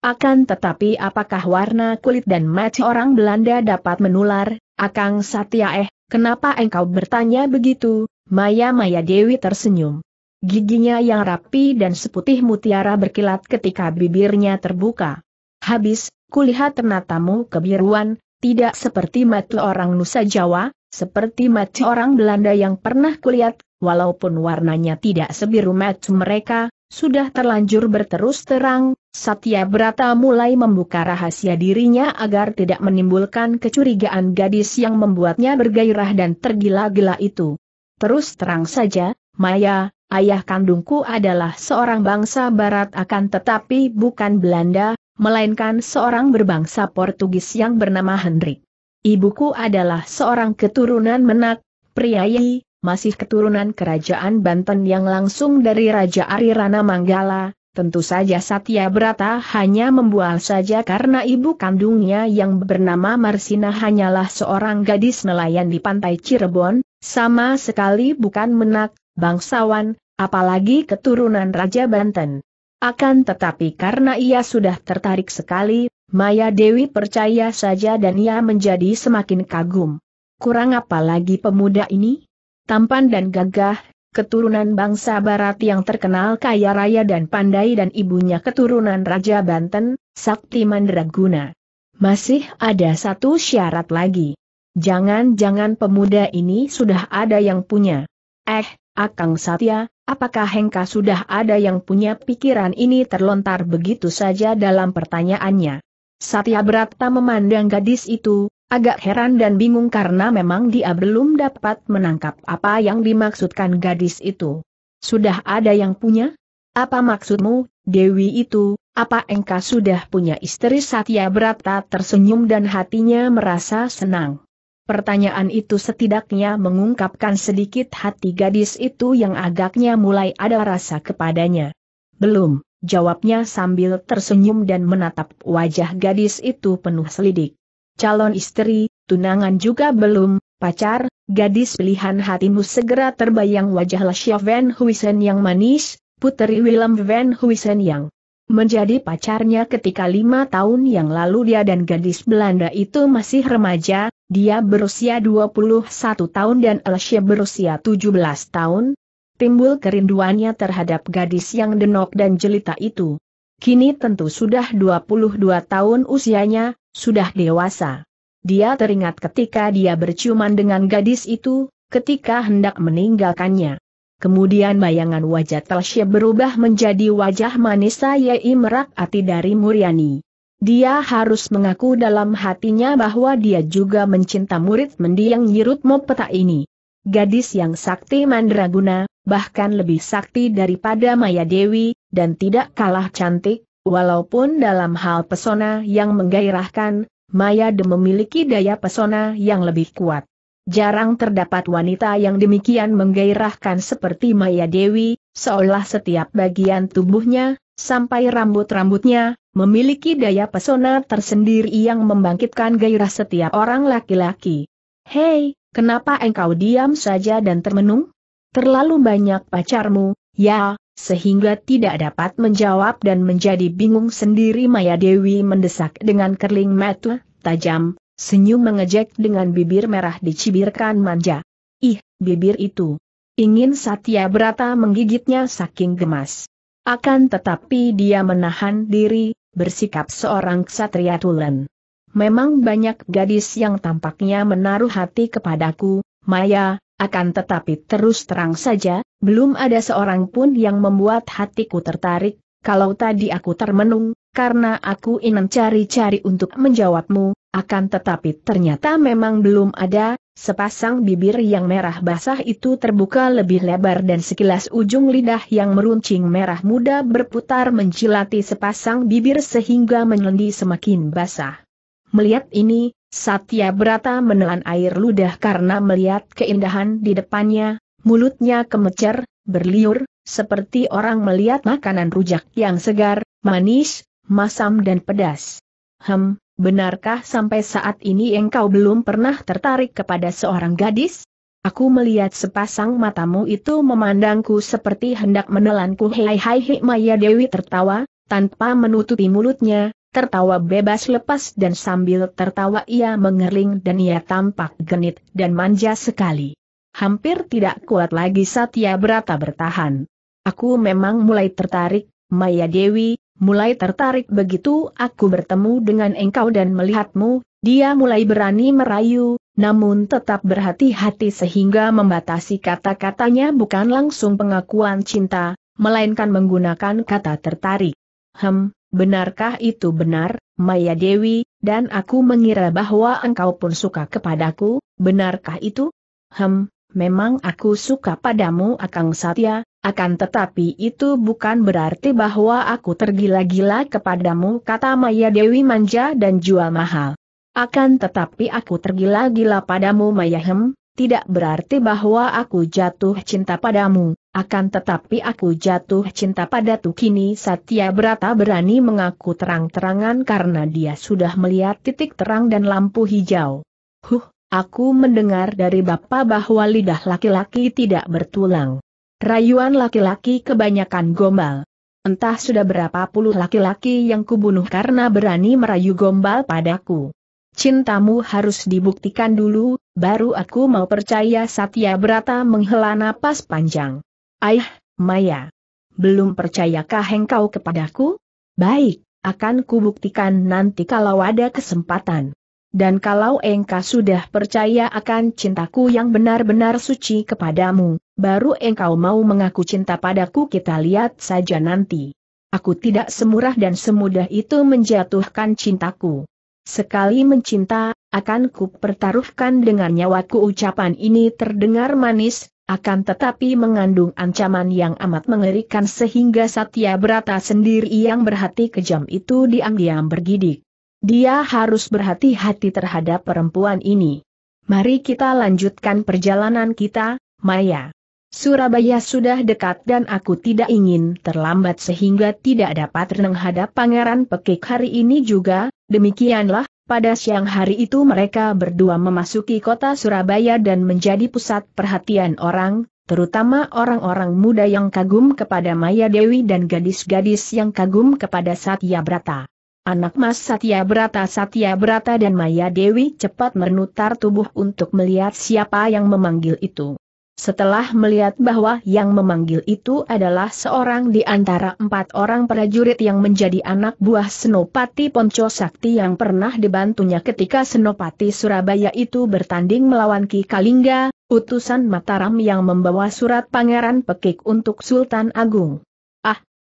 Speaker 1: Akan tetapi apakah warna kulit dan mata orang Belanda dapat menular, Akang Satya eh, kenapa engkau bertanya begitu? Maya-maya Dewi tersenyum. Giginya yang rapi dan seputih mutiara berkilat ketika bibirnya terbuka. Habis, Kulihat ternatamu kebiruan, tidak seperti mata orang Nusa Jawa, seperti mata orang Belanda yang pernah kulihat, walaupun warnanya tidak sebiru mata mereka, sudah terlanjur berterus terang, Satya Brata mulai membuka rahasia dirinya agar tidak menimbulkan kecurigaan gadis yang membuatnya bergairah dan tergila-gila itu. Terus terang saja, Maya, ayah kandungku adalah seorang bangsa barat akan tetapi bukan Belanda, melainkan seorang berbangsa Portugis yang bernama Hendrik. Ibuku adalah seorang keturunan menak, priayi, masih keturunan kerajaan Banten yang langsung dari Raja Arirana Manggala, tentu saja Satya Brata hanya membual saja karena ibu kandungnya yang bernama Marsina hanyalah seorang gadis nelayan di pantai Cirebon, sama sekali bukan menak, bangsawan, apalagi keturunan Raja Banten. Akan tetapi karena ia sudah tertarik sekali, Maya Dewi percaya saja dan ia menjadi semakin kagum. Kurang apa lagi pemuda ini? Tampan dan gagah, keturunan bangsa barat yang terkenal kaya raya dan pandai dan ibunya keturunan Raja Banten, Sakti Mandraguna. Masih ada satu syarat lagi. Jangan-jangan pemuda ini sudah ada yang punya. Eh, Akang Satya, Apakah Hengka sudah ada yang punya pikiran ini terlontar begitu saja dalam pertanyaannya? Satya Brata memandang gadis itu, agak heran dan bingung karena memang dia belum dapat menangkap apa yang dimaksudkan gadis itu. Sudah ada yang punya? Apa maksudmu, Dewi itu, apa Engka sudah punya istri Satya Brata tersenyum dan hatinya merasa senang. Pertanyaan itu setidaknya mengungkapkan sedikit hati gadis itu yang agaknya mulai ada rasa kepadanya. Belum, jawabnya sambil tersenyum dan menatap wajah gadis itu penuh selidik. Calon istri, tunangan juga belum, pacar, gadis pilihan hatimu segera terbayang wajah Lashia Van Huisen yang manis, puteri Willem Van Huisen yang Menjadi pacarnya ketika lima tahun yang lalu dia dan gadis Belanda itu masih remaja, dia berusia 21 tahun dan Elsie berusia 17 tahun. Timbul kerinduannya terhadap gadis yang denok dan jelita itu. Kini tentu sudah 22 tahun usianya, sudah dewasa. Dia teringat ketika dia berciuman dengan gadis itu, ketika hendak meninggalkannya. Kemudian bayangan wajah Tasya berubah menjadi wajah manis Merak merakati dari Muriani. Dia harus mengaku dalam hatinya bahwa dia juga mencinta murid mendiang Yirutmo peta ini. Gadis yang sakti mandraguna, bahkan lebih sakti daripada Maya Dewi, dan tidak kalah cantik, walaupun dalam hal pesona yang menggairahkan, Maya De memiliki daya pesona yang lebih kuat. Jarang terdapat wanita yang demikian menggairahkan seperti Maya Dewi, seolah setiap bagian tubuhnya, sampai rambut-rambutnya, memiliki daya pesona tersendiri yang membangkitkan gairah setiap orang laki-laki. Hei, kenapa engkau diam saja dan termenung? Terlalu banyak pacarmu, ya, sehingga tidak dapat menjawab dan menjadi bingung sendiri Maya Dewi mendesak dengan kerling mata tajam, Senyum mengejek dengan bibir merah dicibirkan manja. Ih, bibir itu. Ingin Satya Brata menggigitnya saking gemas. Akan tetapi dia menahan diri, bersikap seorang ksatria tulen. Memang banyak gadis yang tampaknya menaruh hati kepadaku, Maya, akan tetapi terus terang saja, belum ada seorang pun yang membuat hatiku tertarik, kalau tadi aku termenung, karena aku ingin cari-cari untuk menjawabmu, akan tetapi ternyata memang belum ada, sepasang bibir yang merah basah itu terbuka lebih lebar dan sekilas ujung lidah yang meruncing merah muda berputar menjilati sepasang bibir sehingga menyelindi semakin basah. Melihat ini, Satya Brata menelan air ludah karena melihat keindahan di depannya, mulutnya kemecer, berliur, seperti orang melihat makanan rujak yang segar, manis, masam dan pedas. Hem, benarkah sampai saat ini engkau belum pernah tertarik kepada seorang gadis? Aku melihat sepasang matamu itu memandangku seperti hendak menelanku Hei hai hei Maya Dewi tertawa, tanpa menutupi mulutnya, tertawa bebas lepas dan sambil tertawa ia mengerling dan ia tampak genit dan manja sekali. Hampir tidak kuat lagi Satya Brata bertahan. Aku memang mulai tertarik, Maya Dewi, mulai tertarik begitu aku bertemu dengan engkau dan melihatmu, dia mulai berani merayu, namun tetap berhati-hati sehingga membatasi kata-katanya bukan langsung pengakuan cinta, melainkan menggunakan kata tertarik. Hem, benarkah itu benar, Maya Dewi, dan aku mengira bahwa engkau pun suka kepadaku, benarkah itu? Hem, memang aku suka padamu Akang Satya, akan tetapi itu bukan berarti bahwa aku tergila-gila kepadamu kata Maya Dewi manja dan jual mahal. Akan tetapi aku tergila-gila padamu Mayahem, tidak berarti bahwa aku jatuh cinta padamu, akan tetapi aku jatuh cinta pada Tukini Satya Brata berani mengaku terang-terangan karena dia sudah melihat titik terang dan lampu hijau. Huh, Aku mendengar dari Bapak bahwa lidah laki-laki tidak bertulang. Rayuan laki-laki kebanyakan gombal. Entah sudah berapa puluh laki-laki yang kubunuh karena berani merayu gombal padaku. Cintamu harus dibuktikan dulu, baru aku mau percaya Satya Brata menghela napas panjang. Ayah, Maya. Belum percayakah engkau kepadaku? Baik, akan kubuktikan nanti kalau ada kesempatan dan kalau engkau sudah percaya akan cintaku yang benar-benar suci kepadamu, baru engkau mau mengaku cinta padaku kita lihat saja nanti. Aku tidak semurah dan semudah itu menjatuhkan cintaku. Sekali mencinta, akan kupertaruhkan dengan nyawaku ucapan ini terdengar manis, akan tetapi mengandung ancaman yang amat mengerikan sehingga Satya Brata sendiri yang berhati kejam itu diam-diam bergidik. Dia harus berhati-hati terhadap perempuan ini. Mari kita lanjutkan perjalanan kita, Maya. Surabaya sudah dekat dan aku tidak ingin terlambat sehingga tidak dapat menghadap Pangeran Pekik hari ini juga, demikianlah, pada siang hari itu mereka berdua memasuki kota Surabaya dan menjadi pusat perhatian orang, terutama orang-orang muda yang kagum kepada Maya Dewi dan gadis-gadis yang kagum kepada Satya Brata. Anak Mas Satya Brata Satya Brata dan Maya Dewi cepat menutar tubuh untuk melihat siapa yang memanggil itu. Setelah melihat bahwa yang memanggil itu adalah seorang di antara empat orang prajurit yang menjadi anak buah Senopati Ponco Sakti yang pernah dibantunya ketika Senopati Surabaya itu bertanding melawan Ki Kalingga, utusan Mataram yang membawa surat Pangeran Pekik untuk Sultan Agung.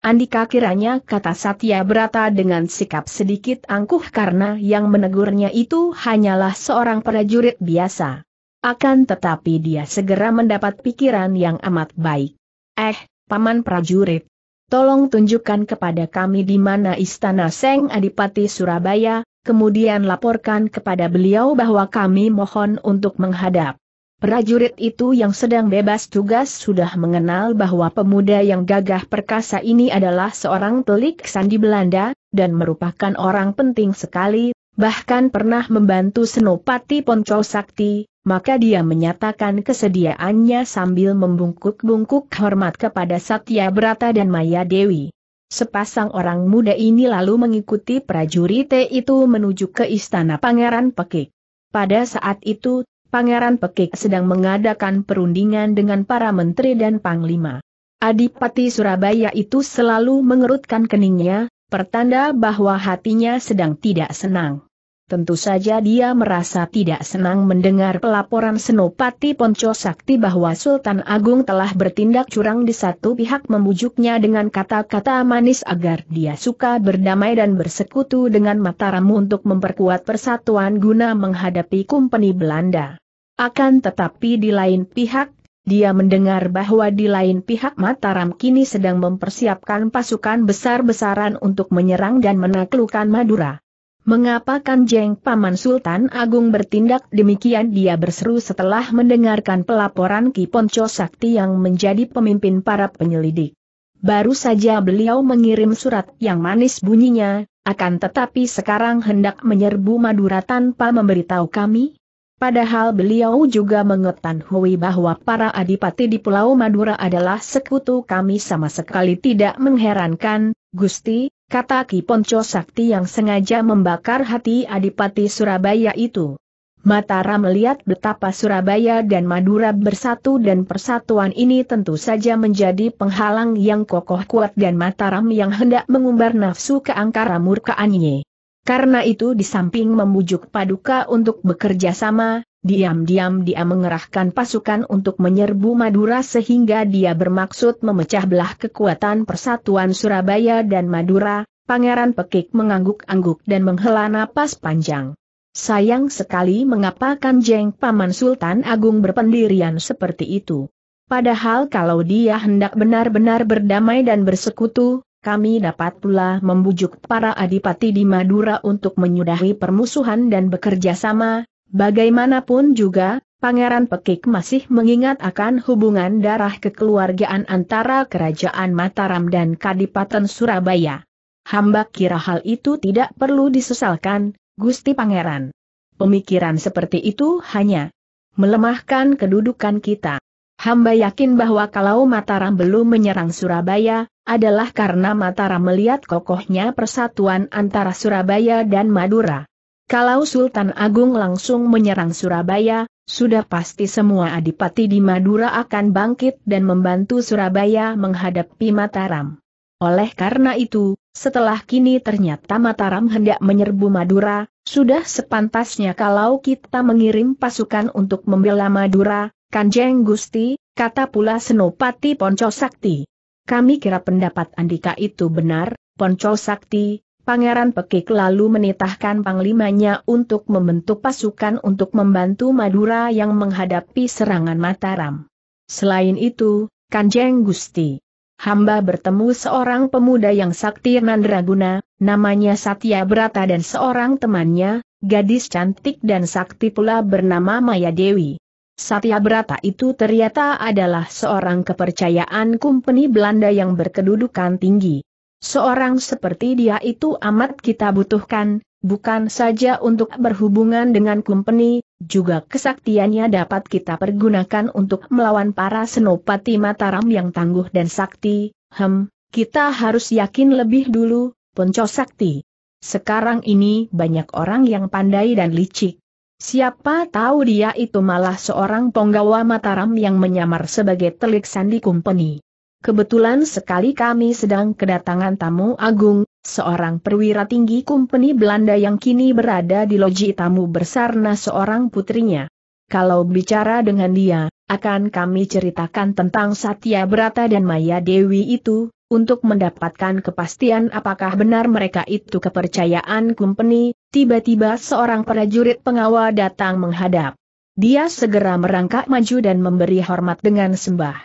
Speaker 1: Andika kiranya kata Satya Brata dengan sikap sedikit angkuh karena yang menegurnya itu hanyalah seorang prajurit biasa. Akan tetapi dia segera mendapat pikiran yang amat baik. Eh, Paman Prajurit. Tolong tunjukkan kepada kami di mana istana Seng Adipati Surabaya, kemudian laporkan kepada beliau bahwa kami mohon untuk menghadap. Prajurit itu yang sedang bebas tugas sudah mengenal bahwa pemuda yang gagah perkasa ini adalah seorang telik sandi Belanda, dan merupakan orang penting sekali, bahkan pernah membantu Senopati Ponco Sakti, maka dia menyatakan kesediaannya sambil membungkuk-bungkuk hormat kepada Satya Brata dan Maya Dewi. Sepasang orang muda ini lalu mengikuti prajurit itu menuju ke istana Pangeran Pekik. Pada saat itu, Pangeran Pekik sedang mengadakan perundingan dengan para menteri dan panglima. Adipati Surabaya itu selalu mengerutkan keningnya, pertanda bahwa hatinya sedang tidak senang. Tentu saja dia merasa tidak senang mendengar pelaporan Senopati Ponco Sakti bahwa Sultan Agung telah bertindak curang di satu pihak membujuknya dengan kata-kata manis agar dia suka berdamai dan bersekutu dengan Mataram untuk memperkuat persatuan guna menghadapi kumpeni Belanda. Akan tetapi di lain pihak, dia mendengar bahwa di lain pihak Mataram kini sedang mempersiapkan pasukan besar-besaran untuk menyerang dan menaklukkan Madura. Mengapa Kanjeng Paman Sultan Agung bertindak demikian dia berseru setelah mendengarkan pelaporan Ki Ponco Sakti yang menjadi pemimpin para penyelidik. Baru saja beliau mengirim surat yang manis bunyinya, akan tetapi sekarang hendak menyerbu Madura tanpa memberitahu kami, Padahal beliau juga mengetahui bahwa para adipati di Pulau Madura adalah sekutu kami sama sekali tidak mengherankan, Gusti, kata Ki Ponco Sakti yang sengaja membakar hati adipati Surabaya itu. Mataram melihat betapa Surabaya dan Madura bersatu dan persatuan ini tentu saja menjadi penghalang yang kokoh kuat dan Mataram yang hendak mengumbar nafsu ke murka murkaannya. Karena itu di samping memujuk Paduka untuk bekerja sama, diam-diam dia mengerahkan pasukan untuk menyerbu Madura sehingga dia bermaksud memecah belah kekuatan persatuan Surabaya dan Madura, Pangeran Pekik mengangguk-angguk dan menghela napas panjang. Sayang sekali mengapa Kanjeng Paman Sultan Agung berpendirian seperti itu. Padahal kalau dia hendak benar-benar berdamai dan bersekutu, kami dapat pula membujuk para adipati di Madura untuk menyudahi permusuhan dan bekerja sama, bagaimanapun juga, Pangeran Pekik masih mengingat akan hubungan darah kekeluargaan antara Kerajaan Mataram dan Kadipaten Surabaya. Hamba kira hal itu tidak perlu disesalkan, Gusti Pangeran. Pemikiran seperti itu hanya melemahkan kedudukan kita. Hamba yakin bahwa kalau Mataram belum menyerang Surabaya, adalah karena Mataram melihat kokohnya persatuan antara Surabaya dan Madura. Kalau Sultan Agung langsung menyerang Surabaya, sudah pasti semua adipati di Madura akan bangkit dan membantu Surabaya menghadapi Mataram. Oleh karena itu, setelah kini ternyata Mataram hendak menyerbu Madura, sudah sepantasnya kalau kita mengirim pasukan untuk membela Madura, Kanjeng Gusti, kata pula Senopati Ponco Sakti. Kami kira pendapat Andika itu benar, Ponco Sakti, Pangeran Pekik lalu menitahkan panglimanya untuk membentuk pasukan untuk membantu Madura yang menghadapi serangan Mataram. Selain itu, Kanjeng Gusti, hamba bertemu seorang pemuda yang sakti nandraguna, namanya Satya Brata dan seorang temannya, gadis cantik dan sakti pula bernama Maya Dewi. Satya Berata itu ternyata adalah seorang kepercayaan kumpeni Belanda yang berkedudukan tinggi. Seorang seperti dia itu amat kita butuhkan, bukan saja untuk berhubungan dengan kumpeni, juga kesaktiannya dapat kita pergunakan untuk melawan para senopati Mataram yang tangguh dan sakti, hem, kita harus yakin lebih dulu, ponco sakti. Sekarang ini banyak orang yang pandai dan licik, Siapa tahu dia itu malah seorang penggawa Mataram yang menyamar sebagai telik sandi company. Kebetulan sekali kami sedang kedatangan tamu agung, seorang perwira tinggi kumpeni Belanda yang kini berada di loji tamu bersarna seorang putrinya. Kalau bicara dengan dia, akan kami ceritakan tentang Satya Brata dan Maya Dewi itu, untuk mendapatkan kepastian apakah benar mereka itu kepercayaan Kumpeni, tiba-tiba seorang prajurit pengawal datang menghadap. Dia segera merangkak maju dan memberi hormat dengan sembah.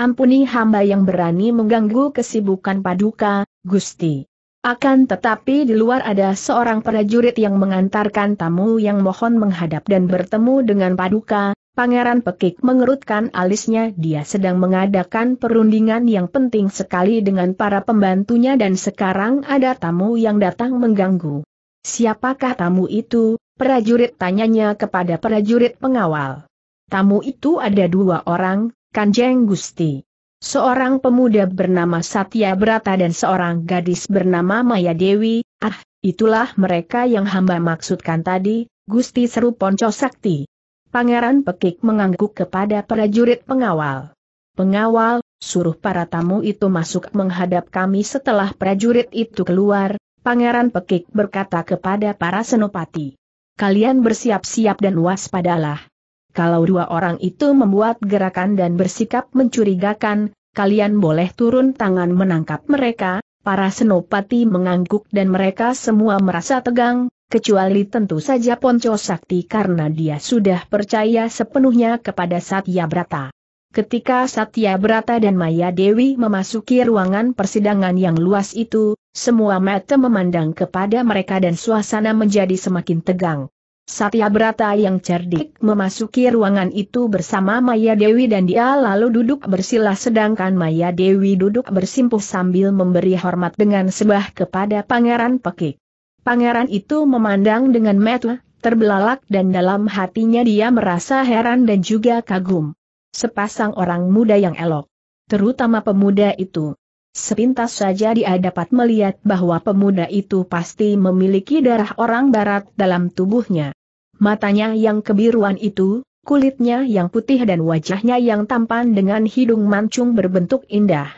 Speaker 1: Ampuni hamba yang berani mengganggu kesibukan paduka, Gusti. Akan tetapi di luar ada seorang prajurit yang mengantarkan tamu yang mohon menghadap dan bertemu dengan paduka, Pangeran Pekik mengerutkan alisnya dia sedang mengadakan perundingan yang penting sekali dengan para pembantunya dan sekarang ada tamu yang datang mengganggu. Siapakah tamu itu? Prajurit tanyanya kepada prajurit pengawal. Tamu itu ada dua orang, Kanjeng Gusti. Seorang pemuda bernama Satya Brata dan seorang gadis bernama Maya Dewi, ah, itulah mereka yang hamba maksudkan tadi, Gusti seru Ponco Sakti. Pangeran Pekik mengangguk kepada prajurit pengawal. Pengawal, suruh para tamu itu masuk menghadap kami setelah prajurit itu keluar, Pangeran Pekik berkata kepada para senopati. Kalian bersiap-siap dan waspadalah. Kalau dua orang itu membuat gerakan dan bersikap mencurigakan, kalian boleh turun tangan menangkap mereka, para senopati mengangguk dan mereka semua merasa tegang, kecuali tentu saja Ponco Sakti karena dia sudah percaya sepenuhnya kepada Satya Brata. Ketika Satya Brata dan Maya Dewi memasuki ruangan persidangan yang luas itu, semua mata memandang kepada mereka dan suasana menjadi semakin tegang. Satya Brata yang cerdik memasuki ruangan itu bersama Maya Dewi dan dia lalu duduk bersila sedangkan Maya Dewi duduk bersimpuh sambil memberi hormat dengan sebah kepada Pangeran Pekik. Pangeran itu memandang dengan metu, terbelalak dan dalam hatinya dia merasa heran dan juga kagum. Sepasang orang muda yang elok. Terutama pemuda itu. Sepintas saja dia dapat melihat bahwa pemuda itu pasti memiliki darah orang barat dalam tubuhnya. Matanya yang kebiruan itu, kulitnya yang putih dan wajahnya yang tampan dengan hidung mancung berbentuk indah.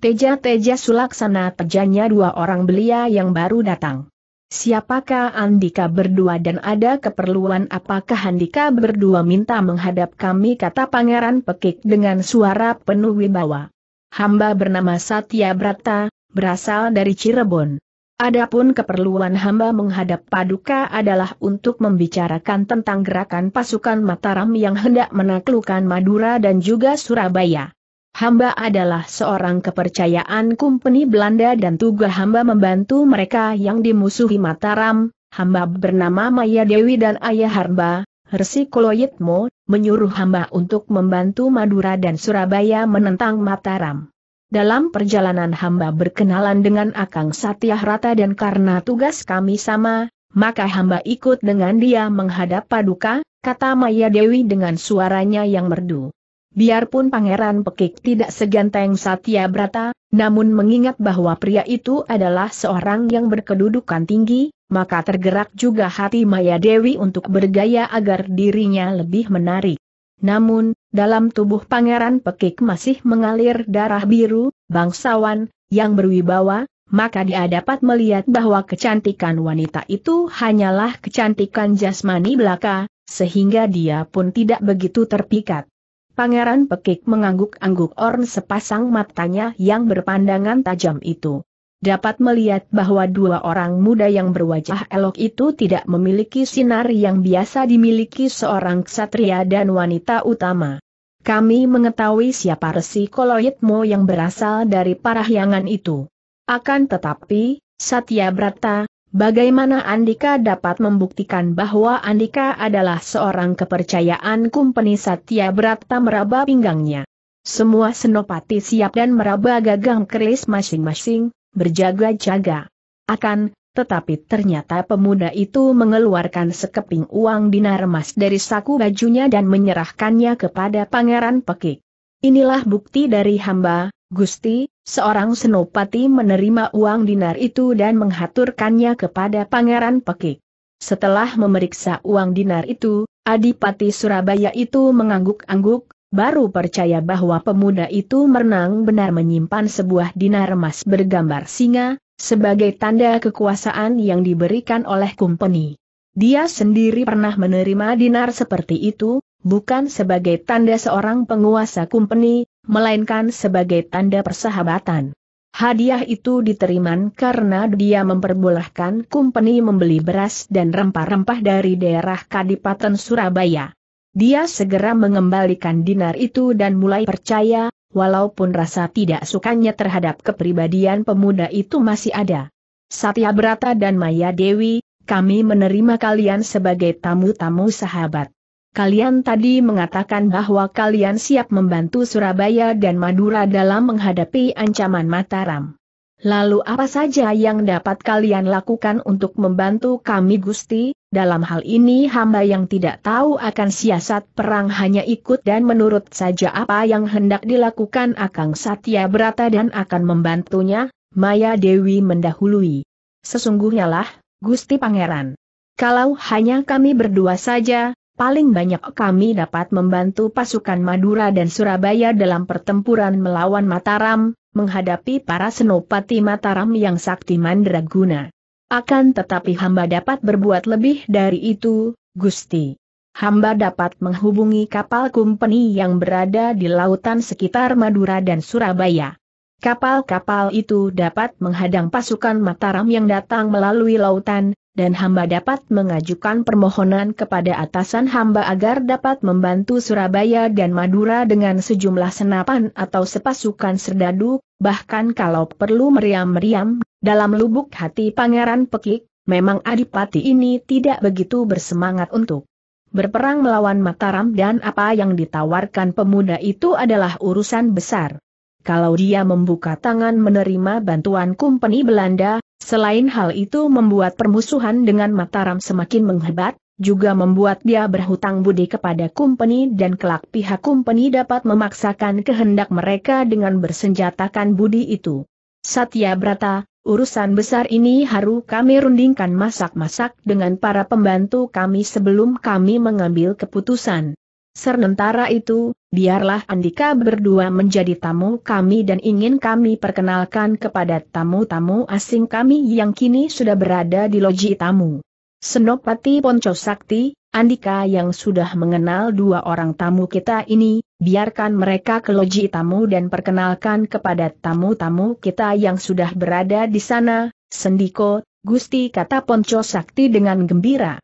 Speaker 1: Teja-teja sulaksana tejanya dua orang belia yang baru datang. Siapakah Andika berdua dan ada keperluan apakah Andika berdua minta menghadap kami kata Pangeran Pekik dengan suara penuh wibawa. Hamba bernama Satya Brata, berasal dari Cirebon. Adapun keperluan hamba menghadap Paduka adalah untuk membicarakan tentang gerakan pasukan Mataram yang hendak menaklukkan Madura dan juga Surabaya. Hamba adalah seorang kepercayaan Kumpeni Belanda dan tugas hamba membantu mereka yang dimusuhi Mataram, hamba bernama Maya Dewi dan Ayah Harba, Resi Koloyitmo, menyuruh hamba untuk membantu Madura dan Surabaya menentang Mataram. Dalam perjalanan hamba berkenalan dengan Akang Satyahrata dan karena tugas kami sama, maka hamba ikut dengan dia menghadap paduka, kata Maya Dewi dengan suaranya yang merdu. Biarpun Pangeran Pekik tidak seganteng Satya Brata, namun mengingat bahwa pria itu adalah seorang yang berkedudukan tinggi, maka tergerak juga hati Maya Dewi untuk bergaya agar dirinya lebih menarik. Namun, dalam tubuh Pangeran Pekik masih mengalir darah biru, bangsawan, yang berwibawa, maka dia dapat melihat bahwa kecantikan wanita itu hanyalah kecantikan jasmani belaka, sehingga dia pun tidak begitu terpikat. Pangeran Pekik mengangguk-angguk Orn sepasang matanya yang berpandangan tajam itu. Dapat melihat bahwa dua orang muda yang berwajah elok itu tidak memiliki sinar yang biasa dimiliki seorang ksatria dan wanita utama. Kami mengetahui siapa resi koloidmu yang berasal dari parahyangan itu. Akan tetapi, Satya Brata, Bagaimana Andika dapat membuktikan bahwa Andika adalah seorang kepercayaan kumpeni Satya Brata meraba pinggangnya? Semua senopati siap dan meraba gagang keris masing-masing, berjaga-jaga. Akan, tetapi ternyata pemuda itu mengeluarkan sekeping uang dinar emas dari saku bajunya dan menyerahkannya kepada Pangeran Pekik. Inilah bukti dari hamba, Gusti, seorang senopati menerima uang dinar itu dan menghaturkannya kepada Pangeran Pekik. Setelah memeriksa uang dinar itu, Adipati Surabaya itu mengangguk-angguk, baru percaya bahwa pemuda itu merenang benar menyimpan sebuah dinar emas bergambar singa, sebagai tanda kekuasaan yang diberikan oleh kumpeni. Dia sendiri pernah menerima dinar seperti itu, bukan sebagai tanda seorang penguasa kumpeni, melainkan sebagai tanda persahabatan. Hadiah itu diterima karena dia memperbolehkan kumpeni membeli beras dan rempah-rempah dari daerah Kadipaten Surabaya. Dia segera mengembalikan dinar itu dan mulai percaya, walaupun rasa tidak sukanya terhadap kepribadian pemuda itu masih ada. Satya Brata dan Maya Dewi, kami menerima kalian sebagai tamu-tamu sahabat. Kalian tadi mengatakan bahwa kalian siap membantu Surabaya dan Madura dalam menghadapi ancaman Mataram. Lalu apa saja yang dapat kalian lakukan untuk membantu kami Gusti, dalam hal ini hamba yang tidak tahu akan siasat perang hanya ikut dan menurut saja apa yang hendak dilakukan Akang Satya Brata dan akan membantunya, Maya Dewi mendahului. Sesungguhnya lah, Gusti Pangeran. Kalau hanya kami berdua saja, paling banyak kami dapat membantu pasukan Madura dan Surabaya dalam pertempuran melawan Mataram, menghadapi para senopati Mataram yang sakti mandraguna. Akan tetapi hamba dapat berbuat lebih dari itu, Gusti. Hamba dapat menghubungi kapal kumpeni yang berada di lautan sekitar Madura dan Surabaya. Kapal-kapal itu dapat menghadang pasukan Mataram yang datang melalui lautan, dan hamba dapat mengajukan permohonan kepada atasan hamba agar dapat membantu Surabaya dan Madura dengan sejumlah senapan atau sepasukan serdadu, bahkan kalau perlu meriam-meriam, dalam lubuk hati Pangeran Pekik, memang Adipati ini tidak begitu bersemangat untuk berperang melawan Mataram dan apa yang ditawarkan pemuda itu adalah urusan besar. Kalau dia membuka tangan menerima bantuan kumpeni Belanda, Selain hal itu membuat permusuhan dengan Mataram semakin menghebat, juga membuat dia berhutang budi kepada kumpeni dan kelak pihak kumpeni dapat memaksakan kehendak mereka dengan bersenjatakan budi itu. Satya Brata, urusan besar ini harus kami rundingkan masak-masak dengan para pembantu kami sebelum kami mengambil keputusan. Sementara itu, biarlah Andika berdua menjadi tamu kami dan ingin kami perkenalkan kepada tamu-tamu asing kami yang kini sudah berada di loji tamu. Senopati Ponco Sakti, Andika yang sudah mengenal dua orang tamu kita ini, biarkan mereka ke loji tamu dan perkenalkan kepada tamu-tamu kita yang sudah berada di sana, Sendiko, Gusti kata Ponco Sakti dengan gembira.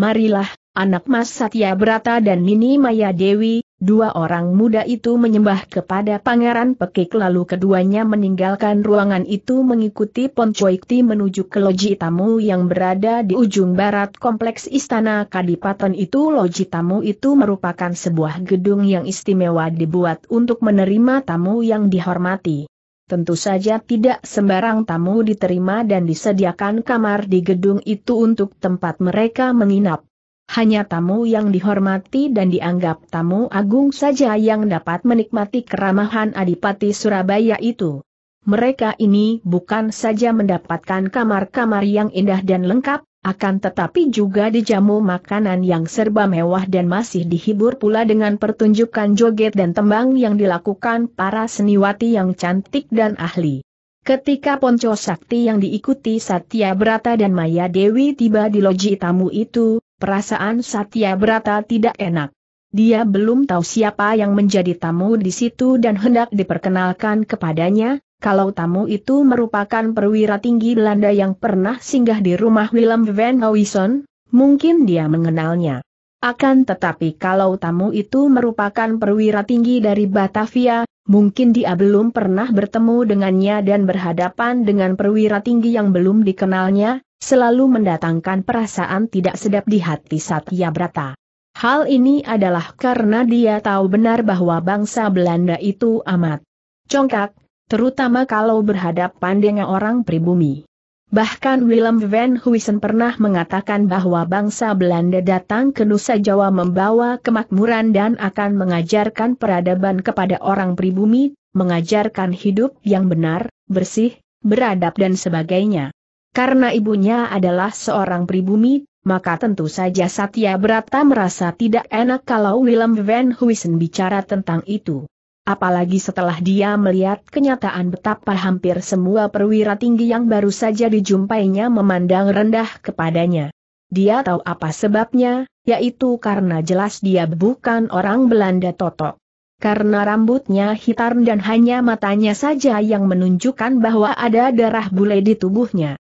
Speaker 1: Marilah, anak Mas Satya Brata dan Nini Maya Dewi, dua orang muda itu menyembah kepada Pangeran Pekik lalu keduanya meninggalkan ruangan itu mengikuti Poncoikti menuju ke loji tamu yang berada di ujung barat kompleks istana Kadipaten itu loji tamu itu merupakan sebuah gedung yang istimewa dibuat untuk menerima tamu yang dihormati. Tentu saja tidak sembarang tamu diterima dan disediakan kamar di gedung itu untuk tempat mereka menginap. Hanya tamu yang dihormati dan dianggap tamu agung saja yang dapat menikmati keramahan Adipati Surabaya itu. Mereka ini bukan saja mendapatkan kamar-kamar yang indah dan lengkap, akan tetapi juga dijamu makanan yang serba mewah dan masih dihibur pula dengan pertunjukan joget dan tembang yang dilakukan para seniwati yang cantik dan ahli. Ketika Ponco Sakti yang diikuti Satya Brata dan Maya Dewi tiba di loji tamu itu, Perasaan Satya Brata tidak enak. Dia belum tahu siapa yang menjadi tamu di situ dan hendak diperkenalkan kepadanya, kalau tamu itu merupakan perwira tinggi Belanda yang pernah singgah di rumah Willem van Howison, mungkin dia mengenalnya. Akan tetapi kalau tamu itu merupakan perwira tinggi dari Batavia, mungkin dia belum pernah bertemu dengannya dan berhadapan dengan perwira tinggi yang belum dikenalnya, selalu mendatangkan perasaan tidak sedap di hati Satya Brata. Hal ini adalah karena dia tahu benar bahwa bangsa Belanda itu amat congkak, terutama kalau berhadapan dengan orang pribumi. Bahkan Willem van Huysen pernah mengatakan bahwa bangsa Belanda datang ke Nusa Jawa membawa kemakmuran dan akan mengajarkan peradaban kepada orang pribumi, mengajarkan hidup yang benar, bersih, beradab dan sebagainya. Karena ibunya adalah seorang pribumi, maka tentu saja Satya Brata merasa tidak enak kalau Willem Van Huysen bicara tentang itu. Apalagi setelah dia melihat kenyataan betapa hampir semua perwira tinggi yang baru saja dijumpainya memandang rendah kepadanya. Dia tahu apa sebabnya, yaitu karena jelas dia bukan orang Belanda totok. Karena rambutnya hitam dan hanya matanya saja yang menunjukkan bahwa ada darah bule di tubuhnya.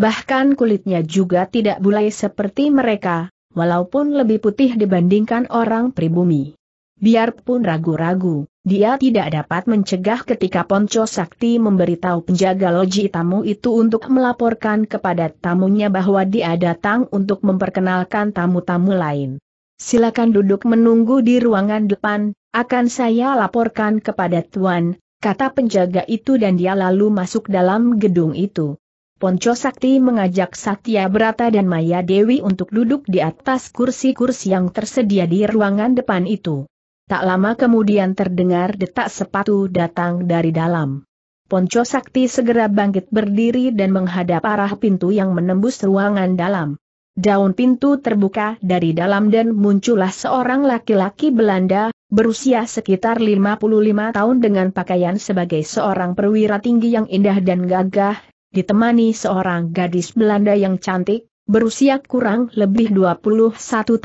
Speaker 1: Bahkan kulitnya juga tidak bulai seperti mereka, walaupun lebih putih dibandingkan orang pribumi. Biarpun ragu-ragu, dia tidak dapat mencegah ketika Ponco Sakti memberitahu penjaga loji tamu itu untuk melaporkan kepada tamunya bahwa dia datang untuk memperkenalkan tamu-tamu lain. Silakan duduk menunggu di ruangan depan, akan saya laporkan kepada Tuan, kata penjaga itu dan dia lalu masuk dalam gedung itu. Ponco Sakti mengajak Satya Brata dan Maya Dewi untuk duduk di atas kursi-kursi yang tersedia di ruangan depan itu. Tak lama kemudian terdengar detak sepatu datang dari dalam. Ponco Sakti segera bangkit berdiri dan menghadap arah pintu yang menembus ruangan dalam. Daun pintu terbuka dari dalam dan muncullah seorang laki-laki Belanda, berusia sekitar 55 tahun dengan pakaian sebagai seorang perwira tinggi yang indah dan gagah, ditemani seorang gadis Belanda yang cantik, berusia kurang lebih 21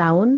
Speaker 1: tahun.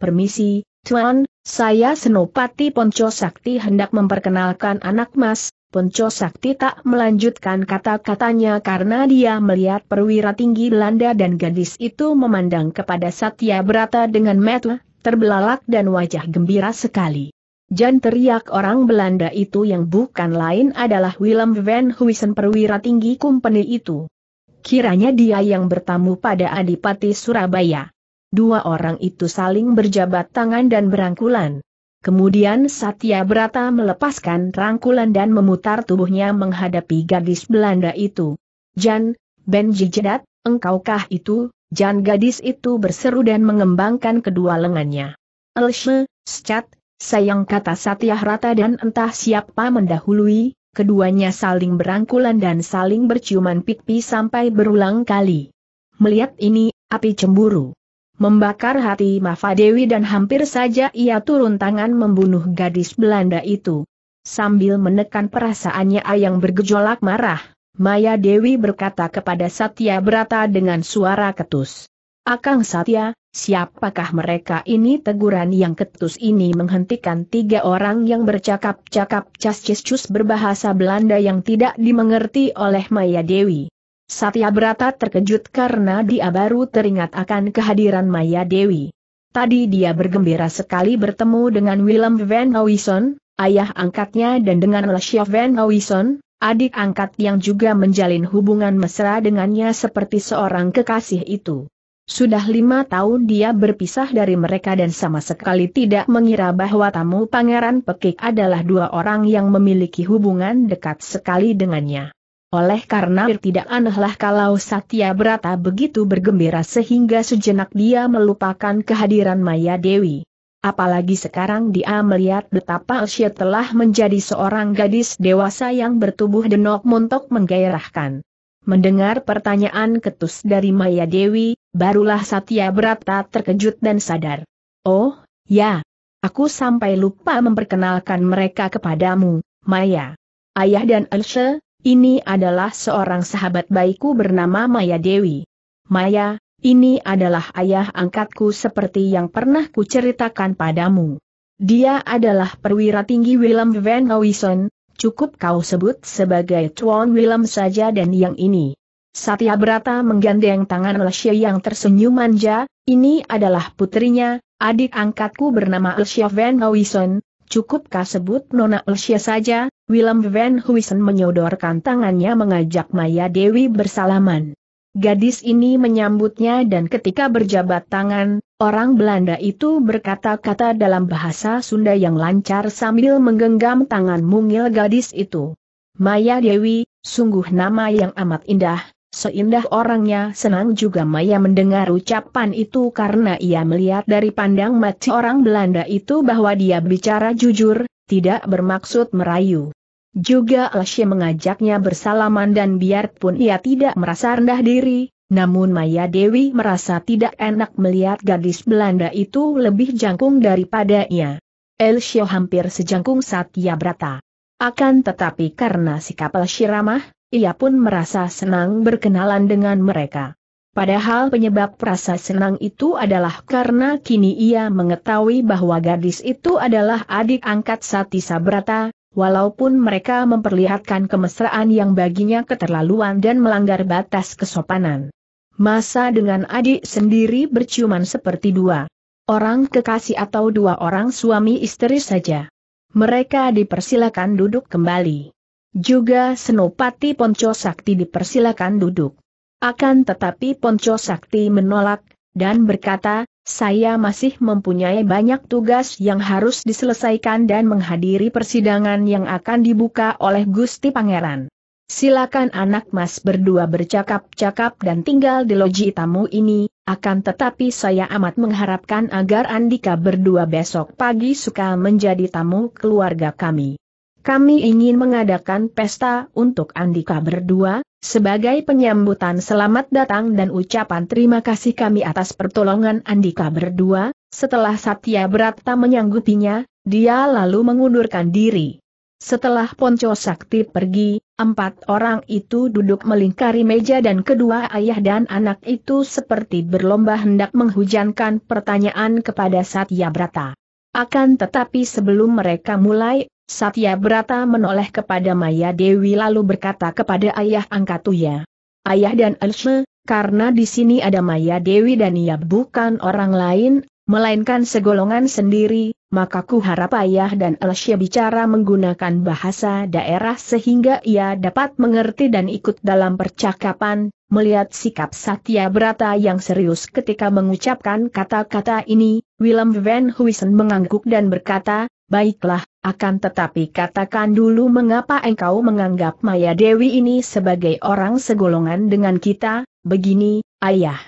Speaker 1: Permisi, Tuan, saya Senopati Ponco Sakti hendak memperkenalkan anak mas, Ponco Sakti tak melanjutkan kata-katanya karena dia melihat perwira tinggi Belanda dan gadis itu memandang kepada Satya Brata dengan metu, terbelalak dan wajah gembira sekali. Jan teriak orang Belanda itu yang bukan lain adalah Willem van Huysen perwira tinggi kumpeni itu. Kiranya dia yang bertamu pada Adipati Surabaya. Dua orang itu saling berjabat tangan dan berangkulan. Kemudian Satya Brata melepaskan rangkulan dan memutar tubuhnya menghadapi gadis Belanda itu. Jan, Benji Jedat, engkaukah itu? Jan gadis itu berseru dan mengembangkan kedua lengannya. Elshe, Scat, Sayang kata Satya Rata dan entah siapa mendahului, keduanya saling berangkulan dan saling berciuman pipi sampai berulang kali. Melihat ini, api cemburu membakar hati Mafadewi dan hampir saja ia turun tangan membunuh gadis Belanda itu. Sambil menekan perasaannya Ayang bergejolak marah, Maya Dewi berkata kepada Satya Brata dengan suara ketus. Akang Satya, Siapakah mereka ini teguran yang ketus ini menghentikan tiga orang yang bercakap-cakap cascis-cus berbahasa Belanda yang tidak dimengerti oleh Maya Dewi. Satya Brata terkejut karena dia baru teringat akan kehadiran Maya Dewi. Tadi dia bergembira sekali bertemu dengan Willem Van Howison, ayah angkatnya dan dengan Lesya Van Howison, adik angkat yang juga menjalin hubungan mesra dengannya seperti seorang kekasih itu. Sudah lima tahun dia berpisah dari mereka dan sama sekali tidak mengira bahwa tamu Pangeran Pekik adalah dua orang yang memiliki hubungan dekat sekali dengannya. Oleh karena tidak anehlah kalau Satya Brata begitu bergembira sehingga sejenak dia melupakan kehadiran Maya Dewi. Apalagi sekarang dia melihat betapa Asia telah menjadi seorang gadis dewasa yang bertubuh denok montok menggairahkan. Mendengar pertanyaan ketus dari Maya Dewi, Barulah Satya Brata terkejut dan sadar. Oh, ya. Aku sampai lupa memperkenalkan mereka kepadamu, Maya. Ayah dan Elsa, ini adalah seorang sahabat baikku bernama Maya Dewi. Maya, ini adalah ayah angkatku seperti yang pernah kuceritakan padamu. Dia adalah perwira tinggi Willem Van Howison, cukup kau sebut sebagai Tuan Willem saja dan yang ini. Satya Brata menggandeng tangan Lesya yang tersenyum manja, ini adalah putrinya, adik angkatku bernama Lesya Van Huysen, cukupkah sebut Nona Lesya saja, Willem Van Huysen menyodorkan tangannya mengajak Maya Dewi bersalaman. Gadis ini menyambutnya dan ketika berjabat tangan, orang Belanda itu berkata-kata dalam bahasa Sunda yang lancar sambil menggenggam tangan mungil gadis itu. Maya Dewi, sungguh nama yang amat indah, Seindah orangnya senang juga Maya mendengar ucapan itu karena ia melihat dari pandang mati orang Belanda itu bahwa dia bicara jujur, tidak bermaksud merayu. Juga Alasya mengajaknya bersalaman dan biarpun ia tidak merasa rendah diri, namun Maya Dewi merasa tidak enak melihat gadis Belanda itu lebih jangkung daripada ia. Elsio hampir sejangkung Satya berata. Akan tetapi karena sikap Alasya ramah, ia pun merasa senang berkenalan dengan mereka. Padahal penyebab rasa senang itu adalah karena kini ia mengetahui bahwa gadis itu adalah adik angkat Sati Sabrata, walaupun mereka memperlihatkan kemesraan yang baginya keterlaluan dan melanggar batas kesopanan. Masa dengan adik sendiri berciuman seperti dua orang kekasih atau dua orang suami istri saja. Mereka dipersilakan duduk kembali. Juga Senopati Ponco Sakti dipersilakan duduk. Akan tetapi Ponco Sakti menolak, dan berkata, saya masih mempunyai banyak tugas yang harus diselesaikan dan menghadiri persidangan yang akan dibuka oleh Gusti Pangeran. Silakan anak mas berdua bercakap-cakap dan tinggal di loji tamu ini, akan tetapi saya amat mengharapkan agar Andika berdua besok pagi suka menjadi tamu keluarga kami. Kami ingin mengadakan pesta untuk Andika berdua, sebagai penyambutan selamat datang dan ucapan terima kasih kami atas pertolongan Andika berdua, setelah Satya Brata menyanggupinya, dia lalu mengundurkan diri. Setelah Ponco Sakti pergi, empat orang itu duduk melingkari meja dan kedua ayah dan anak itu seperti berlomba hendak menghujankan pertanyaan kepada Satya Brata. Akan tetapi sebelum mereka mulai, Satya Brata menoleh kepada Maya Dewi lalu berkata kepada ayah angkatuya. Ayah dan Elshe, karena di sini ada Maya Dewi dan ia bukan orang lain, melainkan segolongan sendiri, maka ku harap ayah dan Elshe bicara menggunakan bahasa daerah sehingga ia dapat mengerti dan ikut dalam percakapan, melihat sikap Satya Brata yang serius ketika mengucapkan kata-kata ini, Willem Van Huysen mengangguk dan berkata, Baiklah, akan tetapi katakan dulu mengapa engkau menganggap Maya Dewi ini sebagai orang segolongan dengan kita, begini, ayah.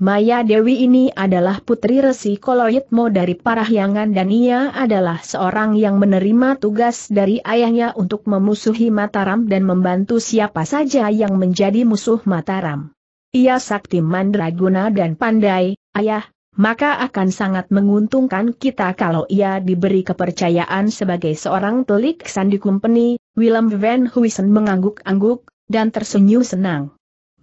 Speaker 1: Maya Dewi ini adalah putri resi Koloyitmo dari Parahyangan dan ia adalah seorang yang menerima tugas dari ayahnya untuk memusuhi Mataram dan membantu siapa saja yang menjadi musuh Mataram. Ia sakti mandraguna dan pandai, ayah, maka akan sangat menguntungkan kita kalau ia diberi kepercayaan sebagai seorang telik sandi company, Willem Van Huysen mengangguk-angguk, dan tersenyum senang.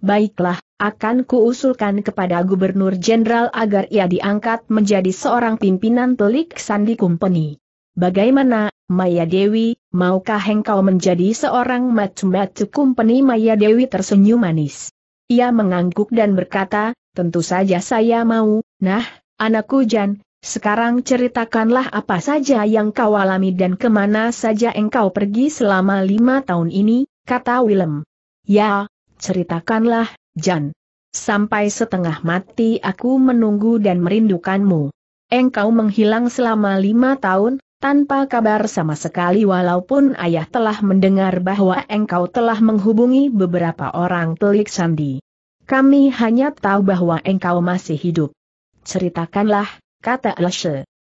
Speaker 1: Baiklah, akan kuusulkan kepada Gubernur Jenderal agar ia diangkat menjadi seorang pimpinan telik sandi company. Bagaimana, Maya Dewi, maukah engkau menjadi seorang matu-matu company Maya Dewi tersenyum manis. Ia mengangguk dan berkata, Tentu saja saya mau, nah, anakku Jan, sekarang ceritakanlah apa saja yang kau alami dan kemana saja engkau pergi selama lima tahun ini, kata Willem. Ya, ceritakanlah, Jan. Sampai setengah mati aku menunggu dan merindukanmu. Engkau menghilang selama lima tahun, tanpa kabar sama sekali walaupun ayah telah mendengar bahwa engkau telah menghubungi beberapa orang telik sandi. Kami hanya tahu bahwa engkau masih hidup. Ceritakanlah, kata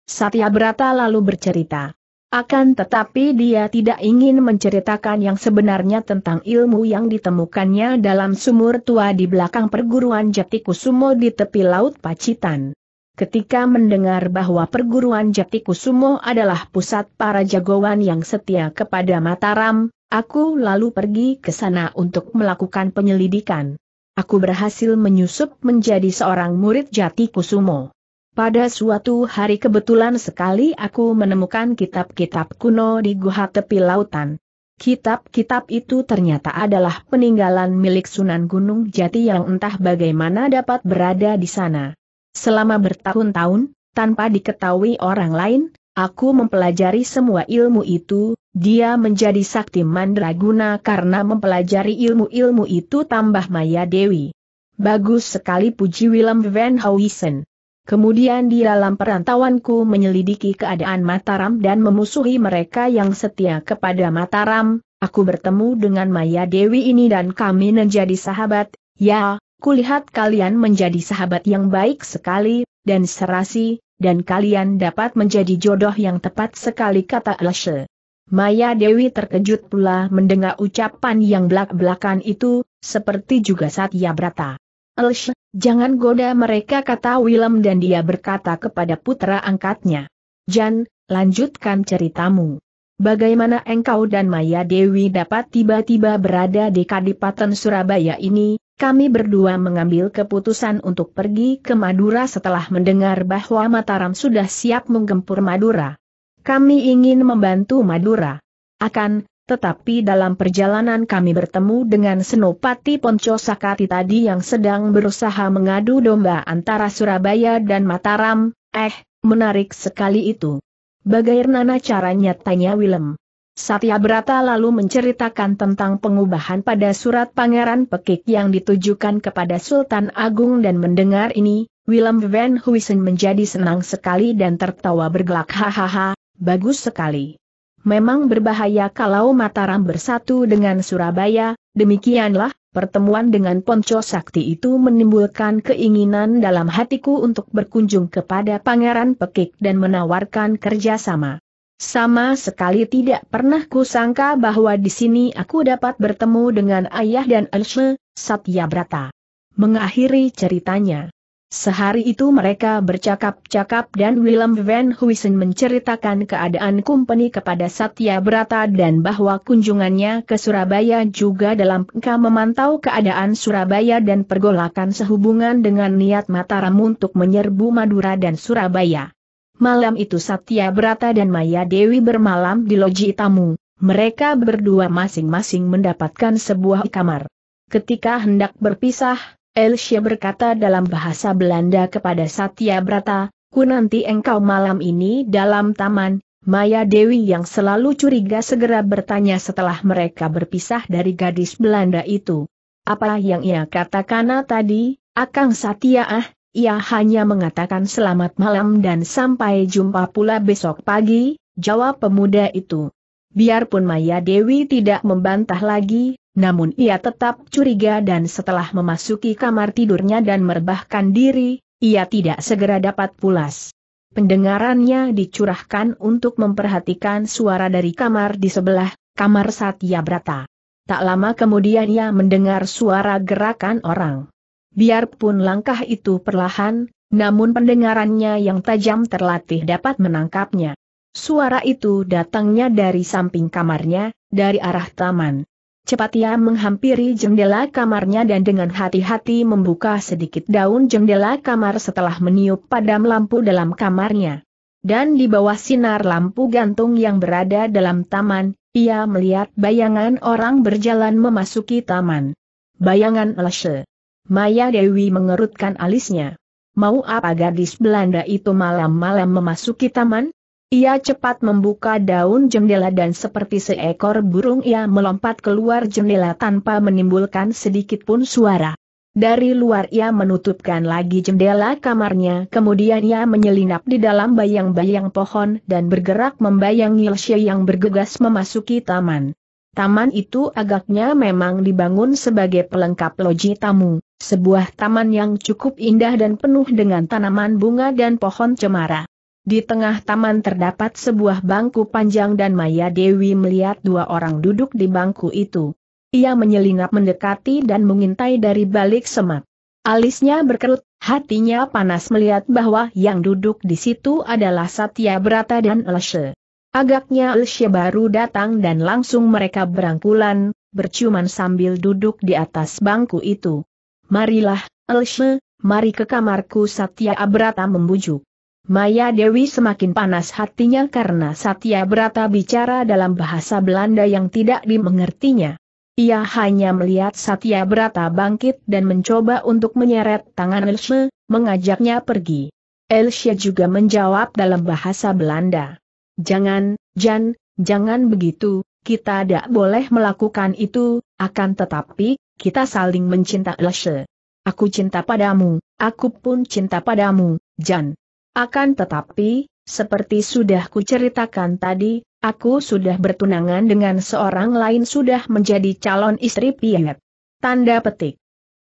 Speaker 1: Satya Brata lalu bercerita. Akan tetapi dia tidak ingin menceritakan yang sebenarnya tentang ilmu yang ditemukannya dalam sumur tua di belakang perguruan Jatikusumo di tepi Laut Pacitan. Ketika mendengar bahwa perguruan Jatikusumo adalah pusat para jagoan yang setia kepada Mataram, aku lalu pergi ke sana untuk melakukan penyelidikan aku berhasil menyusup menjadi seorang murid jati kusumo. Pada suatu hari kebetulan sekali aku menemukan kitab-kitab kuno di guha tepi lautan. Kitab-kitab itu ternyata adalah peninggalan milik Sunan Gunung Jati yang entah bagaimana dapat berada di sana. Selama bertahun-tahun, tanpa diketahui orang lain, aku mempelajari semua ilmu itu, dia menjadi sakti mandraguna karena mempelajari ilmu-ilmu itu tambah Maya Dewi. Bagus sekali puji Willem van Huysen. Kemudian di dalam perantauanku menyelidiki keadaan Mataram dan memusuhi mereka yang setia kepada Mataram, aku bertemu dengan Maya Dewi ini dan kami menjadi sahabat, ya, kulihat kalian menjadi sahabat yang baik sekali, dan serasi, dan kalian dapat menjadi jodoh yang tepat sekali kata Elsie. Maya Dewi terkejut pula mendengar ucapan yang belak-belakan itu, seperti juga Satya Brata. Elsh, jangan goda mereka kata Willem dan dia berkata kepada putra angkatnya. Jan, lanjutkan ceritamu. Bagaimana engkau dan Maya Dewi dapat tiba-tiba berada di Kadipaten Surabaya ini, kami berdua mengambil keputusan untuk pergi ke Madura setelah mendengar bahwa Mataram sudah siap menggempur Madura. Kami ingin membantu Madura. Akan, tetapi dalam perjalanan kami bertemu dengan Senopati Ponco Sakati tadi yang sedang berusaha mengadu domba antara Surabaya dan Mataram, eh, menarik sekali itu. Bagaimana caranya tanya Willem. Satya Brata lalu menceritakan tentang pengubahan pada surat Pangeran Pekik yang ditujukan kepada Sultan Agung dan mendengar ini, Willem Van Huysen menjadi senang sekali dan tertawa bergelak hahaha, Bagus sekali. Memang berbahaya kalau Mataram bersatu dengan Surabaya, demikianlah, pertemuan dengan Ponco Sakti itu menimbulkan keinginan dalam hatiku untuk berkunjung kepada Pangeran Pekik dan menawarkan kerjasama. Sama sekali tidak pernah kusangka bahwa di sini aku dapat bertemu dengan ayah dan Elshe, Satya Brata. Mengakhiri ceritanya. Sehari itu mereka bercakap-cakap dan Willem Van Huysen menceritakan keadaan kumpeni kepada Satya Brata dan bahwa kunjungannya ke Surabaya juga dalam engkau memantau keadaan Surabaya dan pergolakan sehubungan dengan niat Mataram untuk menyerbu Madura dan Surabaya. Malam itu Satya Brata dan Maya Dewi bermalam di loji tamu. Mereka berdua masing-masing mendapatkan sebuah kamar. Ketika hendak berpisah, Elsie berkata dalam bahasa Belanda kepada Satya Brata, ku nanti engkau malam ini dalam taman, Maya Dewi yang selalu curiga segera bertanya setelah mereka berpisah dari gadis Belanda itu. Apa yang ia katakan tadi, Akang Satya ah, ia hanya mengatakan selamat malam dan sampai jumpa pula besok pagi, jawab pemuda itu. Biarpun Maya Dewi tidak membantah lagi, namun ia tetap curiga dan setelah memasuki kamar tidurnya dan merebahkan diri, ia tidak segera dapat pulas. Pendengarannya dicurahkan untuk memperhatikan suara dari kamar di sebelah, kamar Satya Brata. Tak lama kemudian ia mendengar suara gerakan orang. Biarpun langkah itu perlahan, namun pendengarannya yang tajam terlatih dapat menangkapnya. Suara itu datangnya dari samping kamarnya, dari arah taman. Cepat ia menghampiri jendela kamarnya dan dengan hati-hati membuka sedikit daun jendela kamar setelah meniup padam lampu dalam kamarnya. Dan di bawah sinar lampu gantung yang berada dalam taman, ia melihat bayangan orang berjalan memasuki taman. Bayangan Lashe. Maya Dewi mengerutkan alisnya. Mau apa gadis Belanda itu malam-malam memasuki taman? Ia cepat membuka daun jendela dan seperti seekor burung ia melompat keluar jendela tanpa menimbulkan sedikit pun suara. Dari luar ia menutupkan lagi jendela kamarnya kemudian ia menyelinap di dalam bayang-bayang pohon dan bergerak membayangi Lesha yang bergegas memasuki taman. Taman itu agaknya memang dibangun sebagai pelengkap loji tamu, sebuah taman yang cukup indah dan penuh dengan tanaman bunga dan pohon cemara. Di tengah taman terdapat sebuah bangku panjang dan Maya Dewi melihat dua orang duduk di bangku itu. Ia menyelinap mendekati dan mengintai dari balik semak. Alisnya berkerut, hatinya panas melihat bahwa yang duduk di situ adalah Satya Brata dan Elshe. Agaknya Elshe baru datang dan langsung mereka berangkulan, berciuman sambil duduk di atas bangku itu. Marilah, Elshe, mari ke kamarku Satya Brata membujuk. Maya Dewi semakin panas hatinya karena Satya Brata bicara dalam bahasa Belanda yang tidak dimengertinya. Ia hanya melihat Satya Brata bangkit dan mencoba untuk menyeret tangan Elsje, mengajaknya pergi. Elsie juga menjawab dalam bahasa Belanda. Jangan, Jan, jangan begitu, kita tidak boleh melakukan itu, akan tetapi, kita saling mencinta Elsje. Aku cinta padamu, aku pun cinta padamu, Jan. Akan tetapi, seperti sudah kuceritakan tadi, aku sudah bertunangan dengan seorang lain sudah menjadi calon istri Piet. Tanda petik.